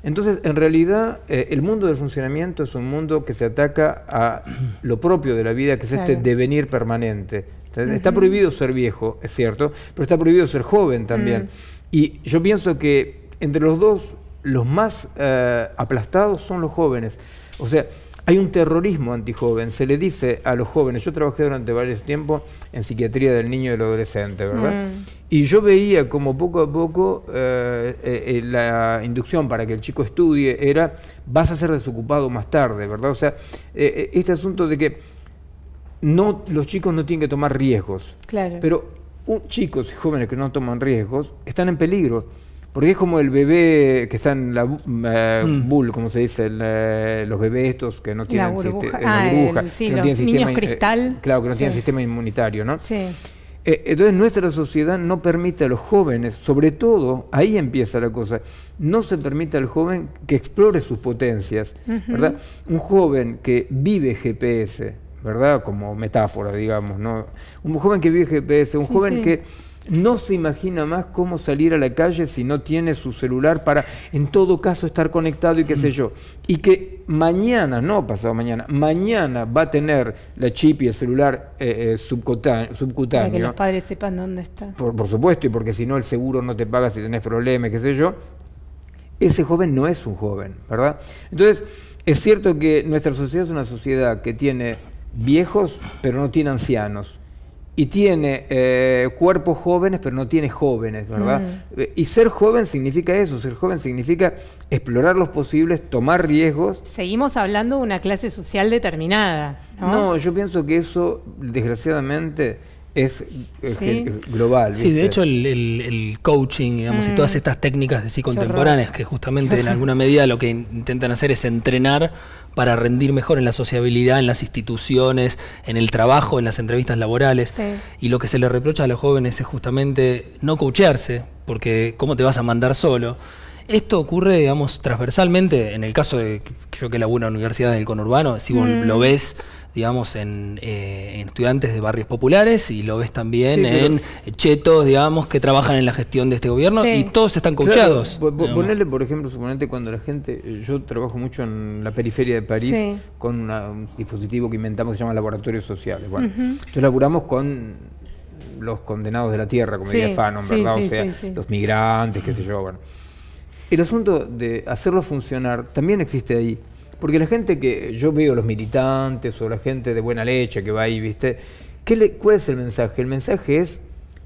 Speaker 2: Entonces, en realidad, eh, el mundo del funcionamiento es un mundo que se ataca a *clears throat* lo propio de la vida, que es este devenir permanente. Está prohibido ser viejo, es cierto, pero está prohibido ser joven también. Mm. Y yo pienso que entre los dos, los más eh, aplastados son los jóvenes. O sea, hay un terrorismo antijoven, se le dice a los jóvenes, yo trabajé durante varios tiempos en psiquiatría del niño y del adolescente, ¿verdad? Mm. Y yo veía como poco a poco eh, eh, eh, la inducción para que el chico estudie era, vas a ser desocupado más tarde, ¿verdad? O sea, este asunto de que no, los chicos no tienen que tomar riesgos, claro. pero chicos y jóvenes que no toman riesgos están en peligro. Porque es como el bebé que está en la eh, mm. bull, como se dice, los bebés estos que no tienen, ah, los niños eh, cristal. claro, que no tienen sistema inmunitario, ¿no? Sí. Eh, entonces nuestra sociedad no permite a los jóvenes, sobre todo, ahí empieza la cosa, no se permite al joven que explore sus potencias, ¿verdad? Un joven que vive GPS, ¿verdad? Como metáfora, digamos, ¿no? Un joven que vive GPS, un joven que no se imagina más cómo salir a la calle si no tiene su celular para, en todo caso, estar conectado y qué sé yo. Y que mañana, no pasado mañana, mañana va a tener la chip y el celular eh, eh, subcutáneo, Para que los
Speaker 3: padres sepan dónde está. Por,
Speaker 2: por supuesto, y porque si no el seguro no te paga si tenés problemas, qué sé yo. Ese joven no es un joven, ¿verdad? Entonces, es cierto que nuestra sociedad es una sociedad que tiene viejos, pero no tiene ancianos y tiene eh, cuerpos jóvenes, pero no tiene jóvenes, ¿verdad? Mm. Eh, y ser joven significa eso, ser joven significa explorar los posibles, tomar riesgos.
Speaker 3: Seguimos hablando de una clase social determinada. no
Speaker 2: yo pienso que eso, desgraciadamente,
Speaker 1: es, global. Sí, de hecho el, coaching, digamos, y mm. todas estas técnicas de sí contemporáneas que justamente en *laughs* alguna medida lo que intentan hacer es entrenar para rendir mejor en la sociabilidad, en las instituciones, en el trabajo, en las entrevistas laborales. Y lo que se le reprocha a los jóvenes es justamente no coachearse, porque ¿cómo te vas a mandar solo? Esto ocurre, digamos, transversalmente, en el caso de yo que la en Universidad del Conurbano, si vos mm. lo ves digamos, eh, en, estudiantes de barrios populares y lo ves también en chetos, digamos, que trabajan en la gestión de este gobierno y todos están coachados. ponerle,
Speaker 2: por ejemplo, suponete cuando la gente, eh, yo trabajo mucho en la periferia de París con un dispositivo que inventamos que se llama laboratorios sociales. Bueno, yo entonces laburamos con los condenados de la tierra, como diría Fanon, ¿verdad? o sea, los migrantes, qué sé yo, El asunto de hacerlo funcionar también existe ahí. Porque la gente que yo veo, los militantes o la gente de buena leche que va ahí, ¿viste? ¿Qué le, ¿Cuál es el mensaje? El mensaje es,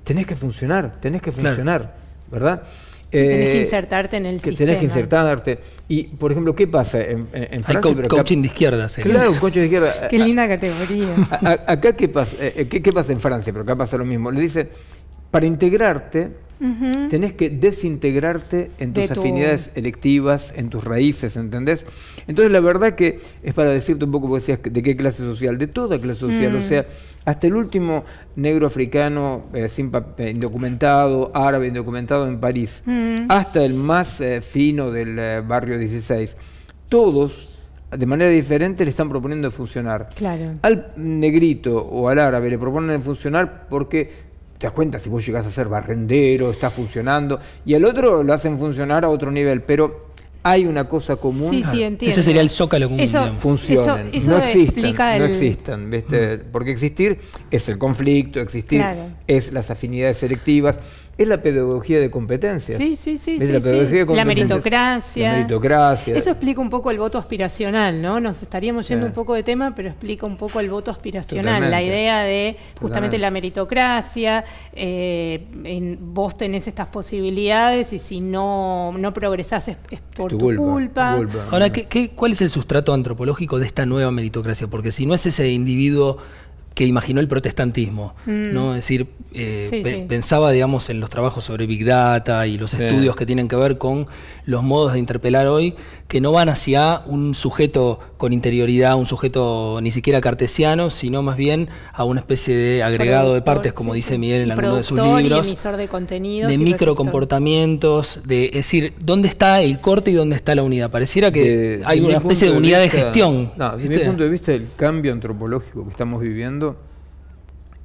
Speaker 2: tenés que funcionar, tenés que funcionar, ¿verdad? tenés que eh, insertarte en el que sistema. Tenés que insertarte. Y, por ejemplo, ¿qué pasa en, Francia? Hay coche de izquierda. Claro, coaching de izquierda. *laughs* qué linda
Speaker 3: categoría.
Speaker 2: acá, ¿qué pasa, eh, eh, ¿qué, ¿qué pasa en Francia? Pero acá pasa lo mismo. Le dice, para integrarte Tenés que desintegrarte en tus afinidades electivas, en tus raíces, ¿entendés? Entonces la verdad que es para decirte un poco, decías, de qué clase social, de toda clase social, o mm. sea, hasta el último negro africano eh, eh, indocumentado, árabe indocumentado en París, mm. hasta el más eh, fino del barrio 16, todos de manera diferente le están proponiendo funcionar. Claro. Al negrito o al árabe le proponen funcionar porque te das cuenta si vos llegás a ser barrendero, está funcionando, y al otro lo hacen funcionar a otro nivel, pero hay una cosa común. Sí, Ese sería el
Speaker 1: zócalo común. Funcionan. no existen. No
Speaker 2: existen, Porque existir es el conflicto, existir es las afinidades selectivas. Es la pedagogía de competencia. Sí,
Speaker 3: sí, sí. sí, la meritocracia. La
Speaker 2: meritocracia. Eso
Speaker 3: explica un poco el voto aspiracional, ¿no? Nos estaríamos yendo un poco de tema, pero explica un poco el voto aspiracional. La idea de justamente la meritocracia, eh, en, vos tenés estas posibilidades y si no, no progresás es, por tu, culpa, Ahora,
Speaker 1: cuál es el sustrato antropológico de esta nueva meritocracia? Porque si no es ese individuo que imaginó el protestantismo, mm. ¿no? Es decir, eh, pensaba, digamos, en los trabajos sobre Big Data y los estudios que tienen que ver con los modos de interpelar hoy, que no van hacia un sujeto con interioridad, un sujeto ni siquiera cartesiano, sino más bien a una especie de agregado de partes, como dice Miguel en alguno de sus libros.
Speaker 3: de
Speaker 1: microcomportamientos, de, es decir, ¿dónde está el corte y dónde está la unidad? Pareciera que hay una especie de, unidad de gestión. No, desde punto
Speaker 2: de vista, el cambio antropológico que estamos viviendo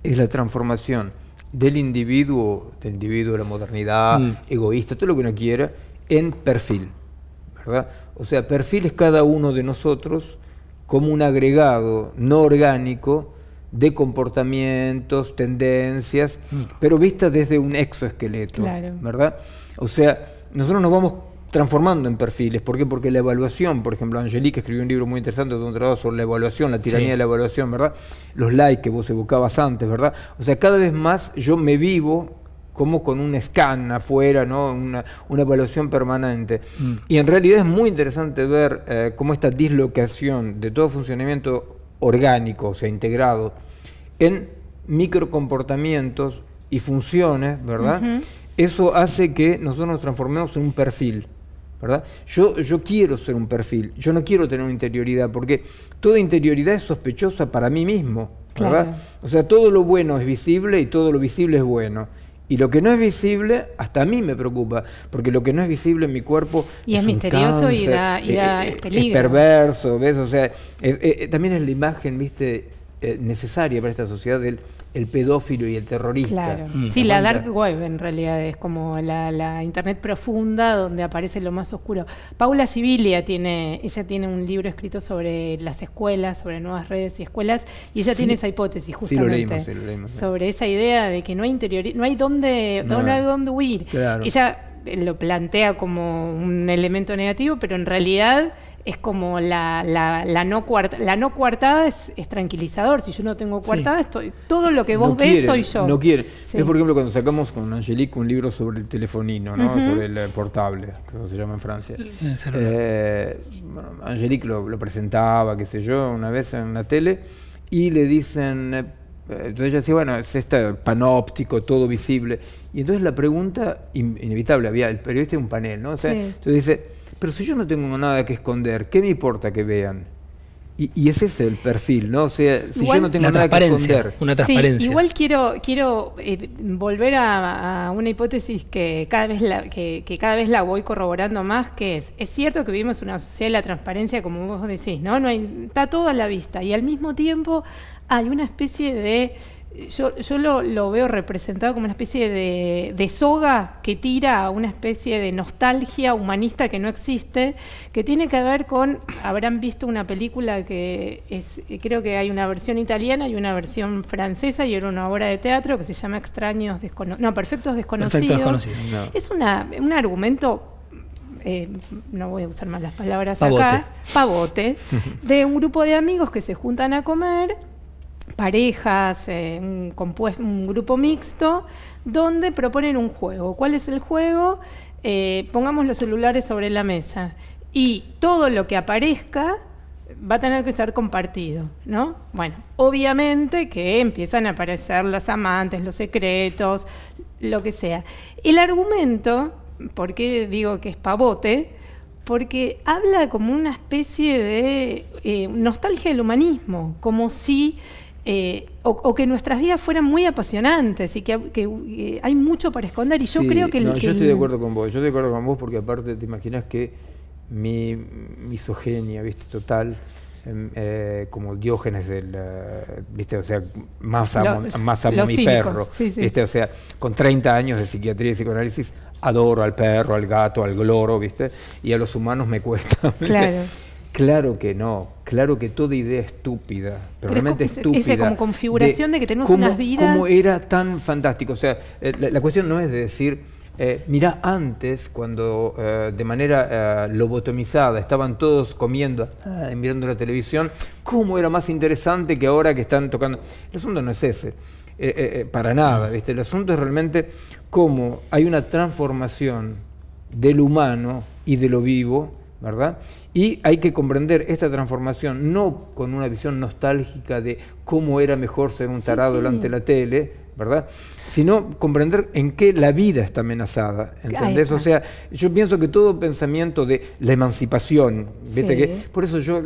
Speaker 2: es la transformación del individuo, del individuo de la modernidad, mm. egoísta, todo lo que uno quiera, en perfil. ¿verdad? O sea, perfil es cada uno de nosotros como un agregado no orgánico de comportamientos, tendencias, mm. pero vista desde un exoesqueleto, ¿verdad? O sea, nosotros nos vamos transformando en perfiles. ¿Por qué? Porque la evaluación, por ejemplo, Angelique escribió un libro muy interesante un trabajo sobre la evaluación, la tiranía de la evaluación, ¿verdad? Los likes que vos evocabas antes, ¿verdad? O sea, cada vez más yo me vivo como con un scan afuera, ¿no? una, evaluación permanente. Mm. Y en realidad es muy interesante ver eh, cómo esta dislocación de todo funcionamiento orgánico, o sea, integrado, en microcomportamientos y funciones, ¿verdad? Eso hace que nosotros nos transformemos en un perfil. Yo, yo quiero ser un perfil, yo no quiero tener una interioridad, porque toda interioridad es sospechosa para mí mismo, ¿verdad? O sea, todo lo bueno es visible y todo lo visible es bueno. Y lo que no es visible, hasta a mí me preocupa, porque lo que no es visible en mi cuerpo y es, misterioso cáncer, y, da, y eh, eh, es, perverso, ¿ves? O sea, eh, también es la imagen, ¿viste? necesaria para esta sociedad del el pedófilo y el terrorista. Claro. Mm. Sí, la dark
Speaker 3: web en realidad es como la, la, internet profunda donde aparece lo más oscuro. Paula Sibilia tiene, ella tiene un libro escrito sobre las escuelas, sobre nuevas redes y escuelas, y ella tiene esa hipótesis justamente sobre esa idea de que no hay interior, no hay dónde, no, hay dónde huir. Ella lo plantea como un elemento negativo, pero en realidad es como la, no, cuarta, la no coartada es, tranquilizador. Si yo no tengo coartada, estoy, todo lo que vos ves soy yo. No quiere. Es por
Speaker 2: ejemplo cuando sacamos con Angelique un libro sobre el telefonino, sobre el eh, portable, que se llama en Francia. Eh, Angelique lo presentaba, qué sé yo, una vez en la tele, y le dicen eh, eh, entonces ella decía, bueno, es este panóptico, todo visible. Y entonces la pregunta inevitable había, el periodista es un panel, ¿no? Entonces dice, pero si yo no tengo nada que esconder, ¿qué me importa que vean? Y, ese es el perfil, ¿no? O sea, si yo no tengo nada que esconder. Una transparencia.
Speaker 3: igual quiero, quiero eh, volver a, una hipótesis que cada, vez la, que, cada vez la voy corroborando más, que es, es cierto que vivimos una sociedad de la transparencia, como vos decís, ¿no? no está todo a la vista. Y al mismo tiempo hay una especie de yo, yo lo, veo representado como una especie de, soga que tira a una especie de nostalgia humanista que no existe, que tiene que ver con, habrán visto una película que es, creo que hay una versión italiana y una versión francesa y era una obra de teatro que se llama Extraños Desconocidos, no, Perfectos Desconocidos. Es una, un argumento eh, no voy a usar más las palabras acá, pavote, *laughs* de un grupo de amigos que se juntan a comer parejas, eh, un, grupo mixto, donde proponen un juego. ¿Cuál es el juego? Eh, pongamos los celulares sobre la mesa y todo lo que aparezca va a tener que ser compartido, ¿no? Bueno, obviamente que empiezan a aparecer los amantes, los secretos, lo que sea. El argumento, ¿por qué digo que es pavote? Porque habla como una especie de eh, nostalgia del humanismo, como si eh, o, que nuestras vidas fueran muy apasionantes y que, eh, hay mucho para esconder. Y yo creo que, Yo estoy de acuerdo
Speaker 2: con vos, yo estoy de acuerdo con vos porque aparte te imaginas que mi misoginia ¿viste? Total. Em, eh, como Diógenes del, ¿viste? O sea, más amo, más amo mi perro, sí, O sea, con 30 años de psiquiatría y psicoanálisis, adoro al perro, al gato, al gloro, ¿viste? Y a los humanos me cuesta. *laughs* Claro. Claro que no, claro que toda idea estúpida, pero, realmente estúpida. Esa configuración de, que tenemos unas vidas. ¿Cómo era tan fantástico. O sea, eh, la, cuestión no es de decir, eh, mirá, antes, cuando eh, de manera lobotomizada estaban todos comiendo, ah, mirando la televisión, ¿cómo era más interesante que ahora que están tocando? El asunto no es ese. para nada, ¿viste? El asunto es realmente cómo hay una transformación del humano y de lo vivo, ¿verdad? Y hay que comprender esta transformación no con una visión nostálgica de cómo era mejor ser un tarado delante de la tele, ¿verdad? Sino comprender en qué la vida está amenazada, ¿entendés? O sea, yo pienso que todo pensamiento de la emancipación, ¿viste que? Por eso yo,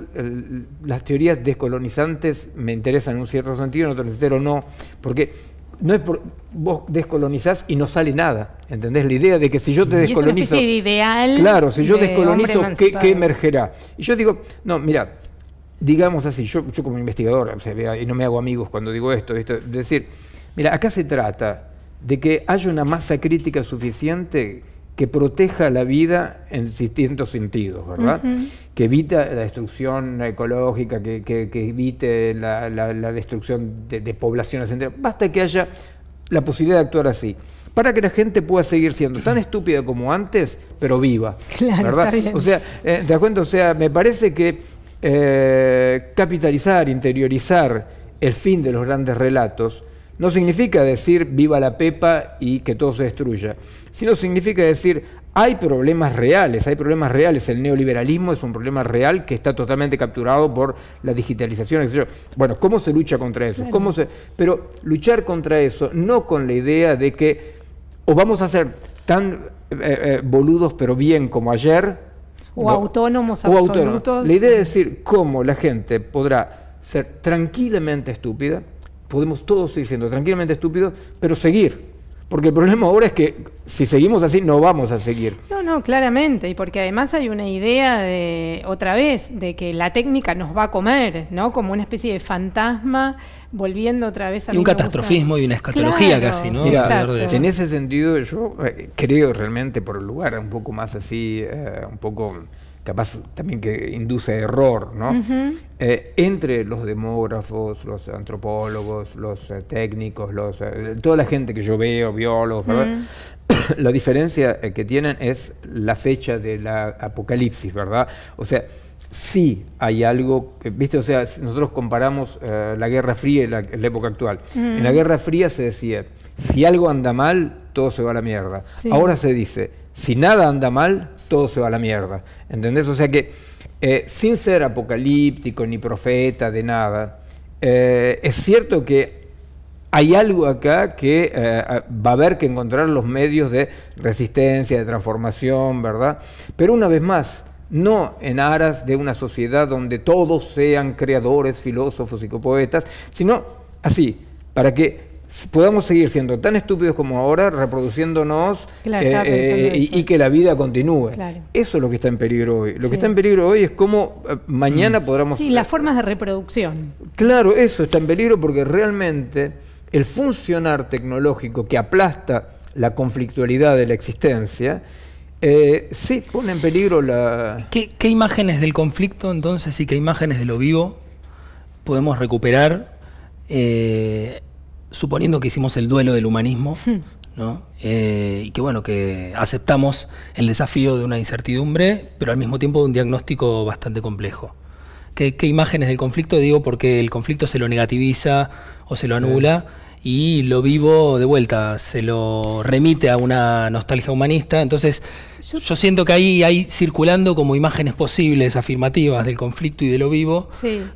Speaker 2: las teorías descolonizantes me interesan en un cierto sentido, en otro sentido no, porque no es por, vos descolonizás y no sale nada. ¿Entendés? La idea de que si yo te descolonizo. Es
Speaker 3: ideal. Claro, si yo descolonizo, ¿qué,
Speaker 2: emergerá? Y yo digo, no, mira, digamos así, yo, como investigador, y no me hago amigos cuando digo esto, esto es decir, mira, acá se trata de que haya una masa crítica suficiente que proteja la vida en distintos sentidos, ¿verdad? Que evita la destrucción ecológica, que, evite la, destrucción de, poblaciones enteras. Basta que haya la posibilidad de actuar así. Para que la gente pueda seguir siendo tan estúpida como antes, pero viva. Claro, ¿verdad? O sea, eh, ¿te das O sea, me parece que eh, capitalizar, interiorizar el fin de los grandes relatos no significa decir viva la pepa y que todo se destruya, sino significa decir hay problemas reales, hay problemas reales. El neoliberalismo es un problema real que está totalmente capturado por la digitalización. Etc. Bueno, ¿cómo se lucha contra eso? ¿Cómo se, pero luchar contra eso, no con la idea de que o vamos a ser tan eh, eh, boludos pero bien como ayer. O
Speaker 3: autónomos absolutos. La idea es
Speaker 2: decir cómo la gente podrá ser tranquilamente estúpida, podemos todos ir siendo tranquilamente estúpidos, pero seguir. Porque el problema ahora es que si seguimos así no vamos a seguir.
Speaker 3: No, no, claramente. Y porque además hay una idea de, otra vez, de que la técnica nos va a comer, ¿no? Como una especie de fantasma volviendo otra vez a... Y un catastrofismo y una
Speaker 2: escatología casi, ¿no? en ese sentido yo eh, creo realmente por el lugar un poco más así, eh, un poco capaz también que induce error, ¿no? Eh, entre los demógrafos, los antropólogos, los eh, técnicos, eh, toda la gente que yo veo, biólogos, ¿verdad? *coughs* la diferencia que tienen es la fecha de la apocalipsis, ¿verdad? O sea, si hay algo, ¿viste? O sea, nosotros comparamos la Guerra Fría y la, época actual. En la Guerra Fría se decía, si algo anda mal, todo se va a la mierda. Ahora se dice, si nada anda mal, todo se va a la mierda. ¿Entendés? O sea que, eh, sin ser apocalíptico ni profeta de nada, eh, es cierto que hay algo acá que eh, va a haber que encontrar los medios de resistencia, de transformación, ¿verdad? Pero una vez más, no en aras de una sociedad donde todos sean creadores, filósofos, y poetas, sino así, para que podamos seguir siendo tan estúpidos como ahora, reproduciéndonos eh, eh, eh, y, que la vida continúe. Eso es lo que está en peligro hoy. Lo que está en peligro hoy es cómo mañana mm. podamos... Sí, las
Speaker 3: formas de reproducción.
Speaker 2: Claro, eso está en peligro porque realmente el funcionar tecnológico que aplasta la conflictualidad de la existencia, sí, pone en peligro la...
Speaker 1: ¿Qué, imágenes del conflicto entonces y qué imágenes de lo vivo podemos recuperar? suponiendo que hicimos el duelo del humanismo, ¿no? Eh, y que bueno, que aceptamos el desafío de una incertidumbre, pero al mismo tiempo de un diagnóstico bastante complejo. ¿Qué, imágenes del conflicto? Digo, porque el conflicto se lo negativiza o se lo anula y lo vivo de vuelta, se lo remite a una nostalgia humanista. Entonces, yo, siento que ahí hay circulando como imágenes posibles, afirmativas del conflicto y de lo vivo,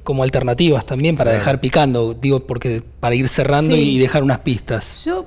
Speaker 1: como alternativas también para dejar picando, digo, porque para ir cerrando y dejar unas pistas.
Speaker 3: Yo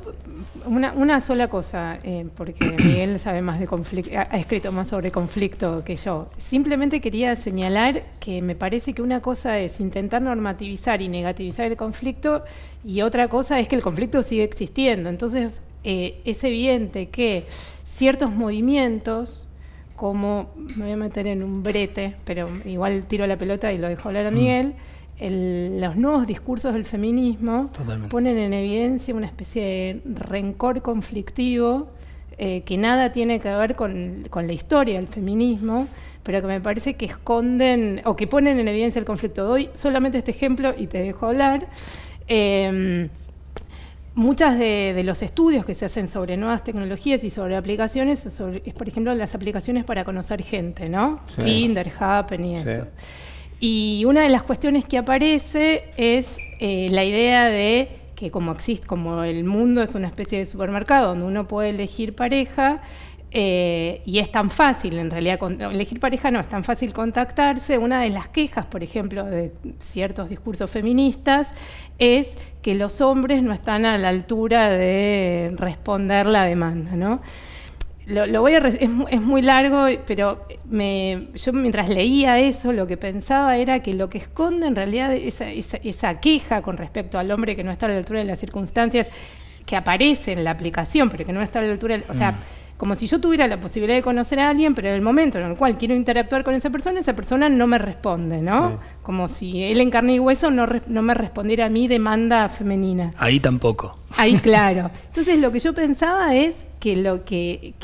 Speaker 3: una, sola cosa, eh, porque *clears throat* Miguel sabe más de conflicto, ha, escrito más sobre conflicto que yo. Simplemente quería señalar que me parece que una cosa es intentar normativizar y negativizar el conflicto y otra cosa es que el conflicto sigue existiendo. Entonces eh, es evidente que ciertos movimientos como me voy a meter en un brete, pero igual tiro la pelota y lo dejo hablar a mm. Miguel los nuevos discursos del feminismo ponen en evidencia una especie de rencor conflictivo eh, que nada tiene que ver con, la historia del feminismo, pero que me parece que esconden o que ponen en evidencia el conflicto. Doy solamente este ejemplo y te dejo hablar. Em, muchas de, los estudios que se hacen sobre nuevas tecnologías y sobre aplicaciones es, por ejemplo, las aplicaciones para conocer gente, ¿no? Tinder, Happen y eso. Y una de las cuestiones que aparece es eh, la idea de que como existe, como el mundo es una especie de supermercado donde uno puede elegir pareja, eh, y es tan fácil, en realidad, elegir pareja no, es tan fácil contactarse. Una de las quejas, por ejemplo, de ciertos discursos feministas es que los hombres no están a la altura de responder la demanda, ¿no? lo, voy a. Es, muy largo, pero me, yo mientras leía eso, lo que pensaba era que lo que esconde en realidad esa, queja con respecto al hombre que no está a la altura de las circunstancias que aparece en la aplicación, pero que no está a la altura. o sea. Mm. Como si yo tuviera la posibilidad de conocer a alguien, pero en el momento en el cual quiero interactuar con esa persona, esa persona no me responde, ¿no? Como si él en carne y hueso no, no me respondiera a mi demanda femenina.
Speaker 1: Ahí tampoco.
Speaker 3: Ahí, *laughs* claro. Entonces, lo que yo pensaba es que lo que,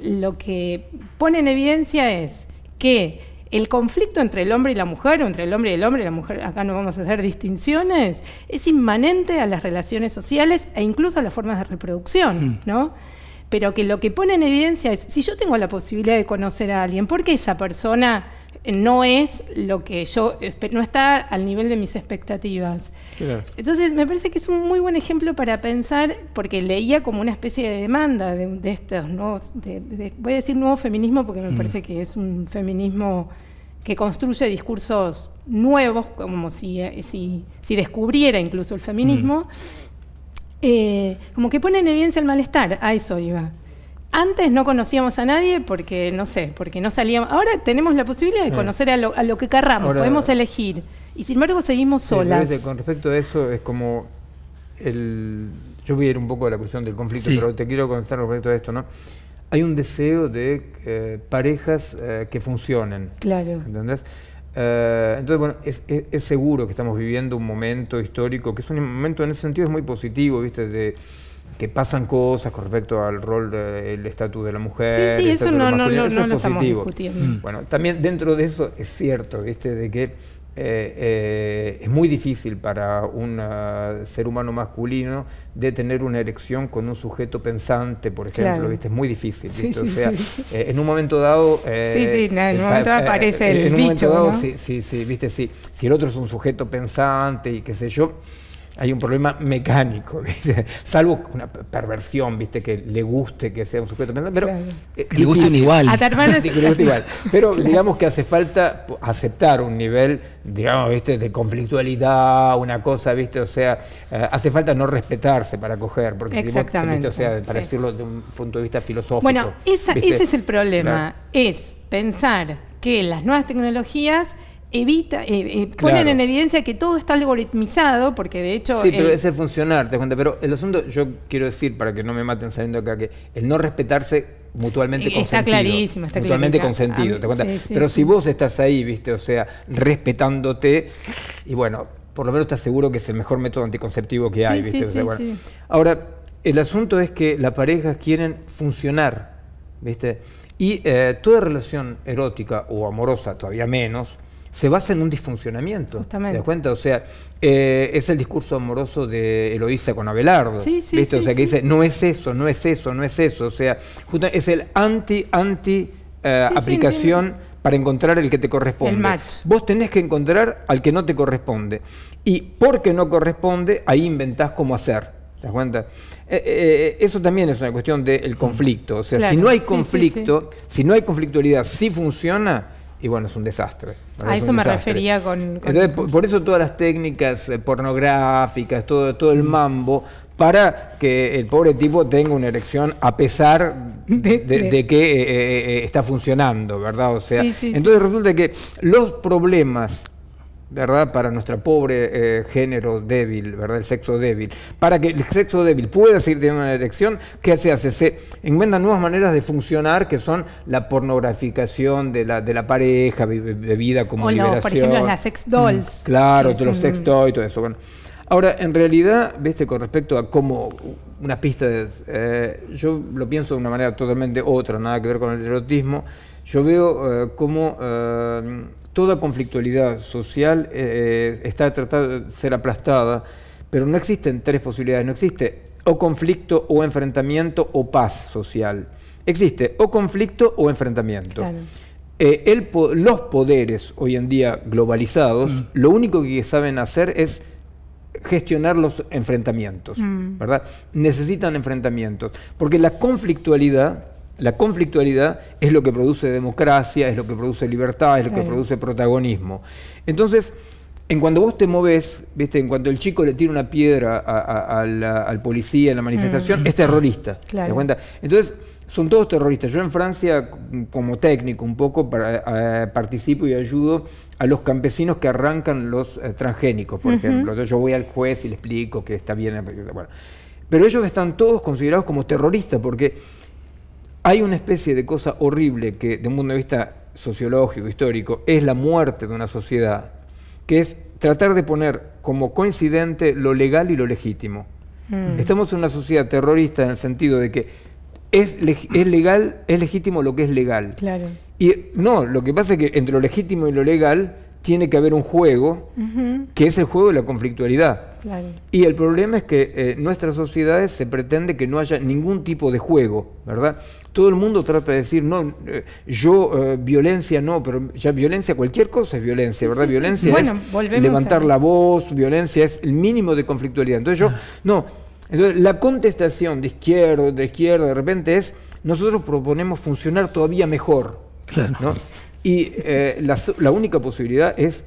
Speaker 3: lo que pone en evidencia es que el conflicto entre el hombre y la mujer, o entre el hombre y el hombre y la mujer, acá no vamos a hacer distinciones, es inmanente a las relaciones sociales e incluso a las formas de reproducción, mm. ¿no? Pero que lo que pone en evidencia es, si yo tengo la posibilidad de conocer a alguien, ¿por qué esa persona no es lo que yo, no está al nivel de mis expectativas. Entonces, me parece que es un muy buen ejemplo para pensar, porque leía como una especie de demanda de, estos nuevos, voy a decir nuevo feminismo porque me mm. parece que es un feminismo que construye discursos nuevos, como si, eh, si, descubriera incluso el feminismo, mm. eh, como que pone en evidencia el malestar, a eso iba. Antes no conocíamos a nadie porque, no sé, porque no salíamos. Ahora tenemos la posibilidad de conocer a lo, que querramos, podemos elegir. Y sin embargo seguimos solas. con
Speaker 2: respecto a eso, es como el... Yo voy a ir un poco a la cuestión del conflicto, pero te quiero contestar respecto a esto, ¿no? Hay un deseo de eh, parejas eh, que funcionen. Claro. ¿Entendés? Eh, entonces, bueno, es, seguro que estamos viviendo un momento histórico, que es un momento en ese sentido es muy positivo, ¿viste? De, que pasan cosas con respecto al rol del estatus de la mujer. Sí, sí, eso no, lo estamos discutiendo. Mm. Bueno, también dentro de eso es cierto, ¿viste? De que eh, eh, es muy difícil para un ah, ser humano masculino de tener una erección con un sujeto pensante, por ejemplo, ¿viste? Es muy difícil, ¿viste? Eh, en un momento dado... sí, sí, en un momento aparece el en bicho, un momento dado, sí, sí, sí, ¿viste? Sí, si el otro es un sujeto pensante y qué sé yo hay un problema mecánico, *laughs* salvo una perversión, viste que le guste que sea un sujeto pero eh, igual. *laughs* igual. Pero *laughs* digamos que hace falta aceptar un nivel, digamos, viste, de conflictualidad, una cosa, viste, o sea, eh, hace falta no respetarse para coger, porque o sea, para decirlo de un punto de vista filosófico. Bueno, ese es el problema,
Speaker 3: es pensar que las nuevas tecnologías evita, eh, eh, ponen en evidencia que todo está algoritmizado, porque de hecho... Sí, pero es
Speaker 2: el funcionar, te cuenta. Pero el asunto, yo quiero decir, para que no me maten saliendo acá, que el no respetarse mutuamente está consentido. Está clarísimo, está Mutuamente consentido, te cuenta. pero si vos estás ahí, viste, o sea, respetándote, y bueno, por lo menos estás seguro que es el mejor método anticonceptivo que hay, viste. Ahora, el asunto es que las parejas quieren funcionar, viste. Y eh, toda relación erótica o amorosa, todavía menos, se basa en un disfuncionamiento. ¿Te das cuenta? O sea, eh, es el discurso amoroso de Eloísa con Abelardo. Sí, sí, ¿viste? o sea, que dice, no es eso, no es eso, no es eso. O sea, es el anti-anti eh, aplicación para encontrar el que te corresponde. Vos tenés que encontrar al que no te corresponde. Y porque no corresponde, ahí inventás cómo hacer. ¿Te das cuenta? Eh, eso también es una cuestión del conflicto. O sea, si no hay conflicto, si no hay conflictualidad, si funciona, y bueno, es un desastre. A eso me refería con... por, eso todas las técnicas eh, pornográficas, todo, todo el mm. mambo, para que el pobre tipo tenga una erección a pesar de, que eh, eh, está funcionando, ¿verdad? O sea, entonces resulta que los problemas ¿verdad? Para nuestro pobre eh, género débil, ¿verdad? El sexo débil. Para que el sexo débil pueda seguir teniendo una erección, ¿qué se hace? Se inventan nuevas maneras de funcionar que son la pornograficación de la, de la pareja, vida como liberación. por ejemplo, las
Speaker 3: sex mm, dolls. claro, los sex sex y
Speaker 2: todo eso. Bueno. Ahora, en realidad, viste, con respecto a cómo una pista, eh, yo lo pienso de una manera totalmente otra, nada que ver con el erotismo, yo veo eh, cómo eh, toda conflictualidad social eh, eh, está tratada de ser aplastada, pero no existen tres posibilidades, no existe o conflicto o enfrentamiento o paz social. Existe o conflicto o enfrentamiento. Eh, los poderes hoy en día globalizados, mm. lo único que saben hacer es gestionar los enfrentamientos, mm. ¿verdad? Necesitan enfrentamientos, porque la conflictualidad la conflictualidad es lo que produce democracia, es lo que produce libertad, es lo que produce protagonismo. Entonces, en cuando vos te moves, ¿viste? en cuanto el chico le tira una piedra al policía en la manifestación, mm. es terrorista. Claro. Entonces, son todos terroristas. Yo en Francia, como técnico un poco, eh, participo y ayudo a los campesinos que arrancan los eh, transgénicos, por ejemplo. yo voy al juez y le explico que está bien. Eh, Pero ellos están todos considerados como terroristas porque hay una especie de cosa horrible que, de un punto de vista sociológico, histórico, es la muerte de una sociedad, que es tratar de poner como coincidente lo legal y lo legítimo. Mm. Estamos en una sociedad terrorista en el sentido de que es, es legal, es legítimo lo que es legal. Claro. Y no, lo que pasa es que entre lo legítimo y lo legal tiene que haber un juego que es el juego de la conflictualidad. Y el problema es que en eh, nuestras sociedades se pretende que no haya ningún tipo de juego, ¿verdad? Todo el mundo trata de decir, no, eh, yo eh, violencia no, pero ya violencia, cualquier cosa es violencia, ¿verdad? violencia es levantar la voz, violencia es el mínimo de conflictualidad. Entonces yo, ah. no, la contestación de izquierda, de izquierda, de repente es, nosotros proponemos funcionar todavía mejor. ¿no? Y eh, la, única posibilidad es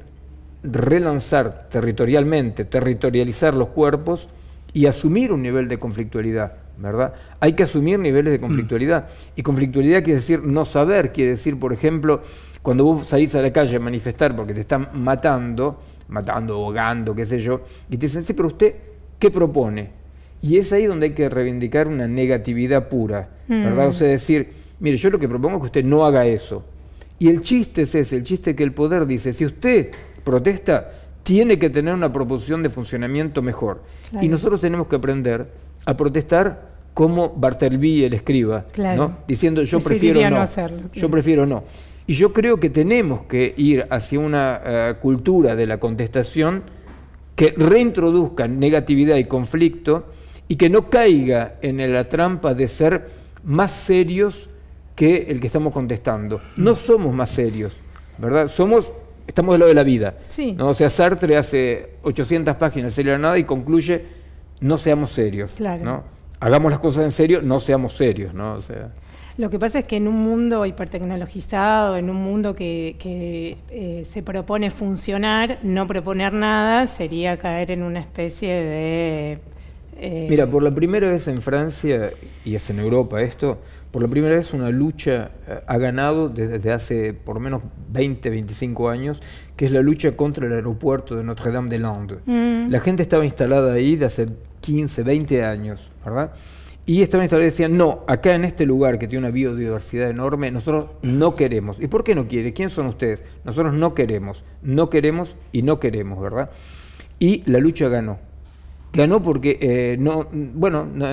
Speaker 2: relanzar territorialmente, territorializar los cuerpos y asumir un nivel de conflictualidad, ¿verdad? Hay que asumir niveles de mm. conflictualidad. Y conflictualidad quiere decir no saber, quiere decir, por ejemplo, cuando vos salís a la calle a manifestar porque te están matando, matando, ahogando, qué sé yo, y te dicen, sí, pero usted, ¿qué propone? Y es ahí donde hay que reivindicar una negatividad pura, ¿verdad? Mm. O sea, decir, mire, yo lo que propongo es que usted no haga eso. Y el chiste es ese, el chiste que el poder dice, si usted protesta, tiene que tener una proposición de funcionamiento mejor. Y nosotros tenemos que aprender a protestar como Bartleby el escriba, diciendo yo prefiero no, yo prefiero no. Y yo creo que tenemos que ir hacia una eh, cultura de la contestación que reintroduzca negatividad y conflicto y que no caiga en la trampa de ser más serios que el que estamos contestando. No somos más serios, ¿verdad? Somos, estamos de lo de la vida. Sí. O sea, Sartre hace 800 páginas, serio la nada, y concluye, no seamos serios. ¿no? Hagamos las cosas en serio, no seamos serios, ¿no? sea,
Speaker 3: lo que pasa es que en un mundo hipertecnologizado, en un mundo que, eh, se propone funcionar, no proponer nada sería caer en una especie de... Eh, Mira,
Speaker 2: por la primera vez en Francia, y es en Europa esto, por la primera vez una lucha eh, ha ganado desde hace por lo menos 20, 25 años, que es la lucha contra el aeropuerto de notre dame de landes mm. La gente estaba instalada ahí de hace 15, 20 años, ¿verdad? Y estaban instalados y decían, no, acá en este lugar que tiene una biodiversidad enorme, nosotros no queremos. ¿Y por qué no quiere? ¿Quién son ustedes? Nosotros no queremos, no queremos y no queremos, ¿verdad? Y la lucha ganó ganó porque eh, no, bueno, no,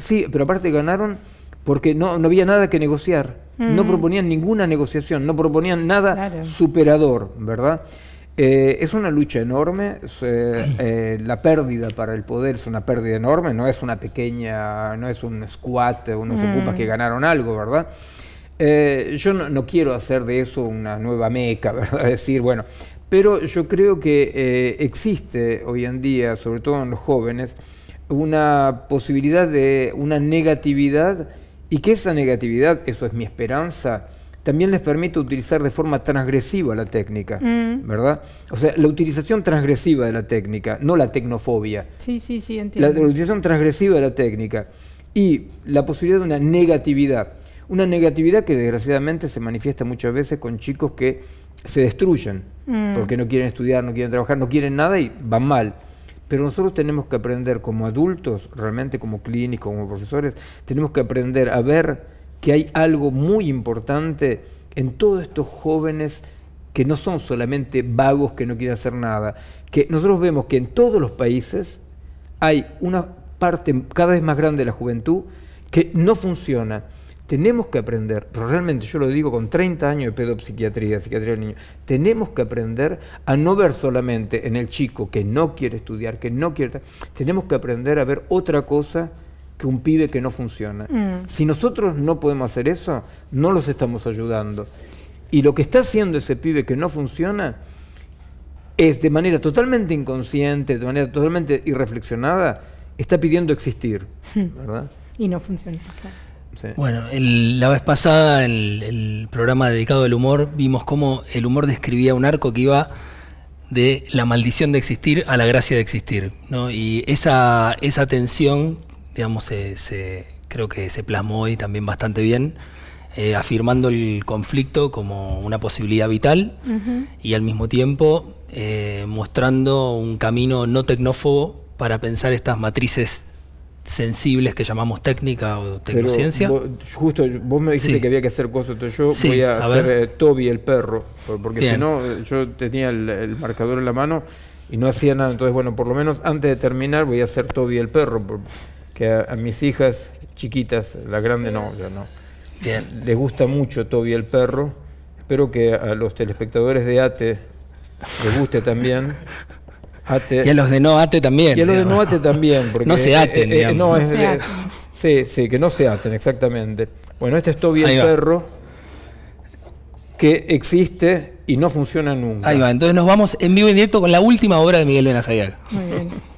Speaker 2: sí, pero aparte ganaron porque no, había nada que negociar, no mm. proponían ninguna negociación, no proponían nada superador, ¿verdad? Eh, es una lucha enorme, eh, *clears throat* la pérdida para el poder es una pérdida enorme, no es una pequeña, no es un squat, uno se mm. ocupa que ganaron algo, ¿verdad? yo no, no, quiero hacer de eso una nueva meca, *laughs* ¿verdad? Decir, bueno, pero yo creo que eh, existe hoy en día, sobre todo en los jóvenes, una posibilidad de una negatividad y que esa negatividad, eso es mi esperanza, también les permite utilizar de forma transgresiva la técnica, mm. ¿verdad? O sea, la utilización transgresiva de la técnica, no la tecnofobia.
Speaker 3: Sí, sí, sí, entiendo. la
Speaker 2: utilización transgresiva de la técnica y la posibilidad de una negatividad. Una negatividad que desgraciadamente se manifiesta muchas veces con chicos que se destruyen, Mm. porque no quieren estudiar, no quieren trabajar, no quieren nada y van mal. Pero nosotros tenemos que aprender como adultos, realmente como clínicos, como profesores, tenemos que aprender a ver que hay algo muy importante en todos estos jóvenes que no son solamente vagos que no quieren hacer nada, que nosotros vemos que en todos los países hay una parte cada vez más grande de la juventud que no funciona tenemos que aprender, pero realmente yo lo digo con 30 años de pedopsiquiatría, psiquiatría del niño, tenemos que aprender a no ver solamente en el chico que no quiere estudiar, que no quiere... Tenemos que aprender a ver otra cosa que un pibe que no funciona. Mm. Si nosotros no podemos hacer eso, no los estamos ayudando. Y lo que está haciendo ese pibe que no funciona es de manera totalmente inconsciente, de manera totalmente irreflexionada, está pidiendo
Speaker 1: existir. Hmm. Y no funciona. Bueno, el, la vez pasada, en el, programa dedicado al humor, vimos cómo el humor describía un arco que iba de la maldición de existir a la gracia de existir. Y esa, esa tensión, digamos, se, creo que se plasmó hoy también bastante bien. Eh, afirmando el conflicto como una posibilidad vital y al mismo tiempo eh, mostrando un camino no tecnófobo para pensar estas matrices sensibles que llamamos técnica o tecnociencia.
Speaker 2: justo, vos me dijiste que había que hacer cosas, entonces
Speaker 1: yo voy a, hacer eh,
Speaker 2: Toby el perro, porque si no, eh, yo tenía el, marcador en la mano y no hacía nada, entonces bueno, por lo menos antes de terminar voy a hacer Toby el perro, que a, mis hijas chiquitas, la grande no, ya no, Bien. les gusta mucho Toby el perro, espero que a los telespectadores de ATE les guste también. *laughs*
Speaker 1: Y a los de no ate también. Y los de no ate también. *laughs* Porque no se eh, aten, eh, eh, digamos.
Speaker 2: Sí, sí, que no se aten, exactamente. Bueno, este es Toby el perro
Speaker 1: que existe y no funciona nunca. Ahí va, entonces nos vamos en vivo y directo con la última obra de Miguel Benazayal.
Speaker 2: Muy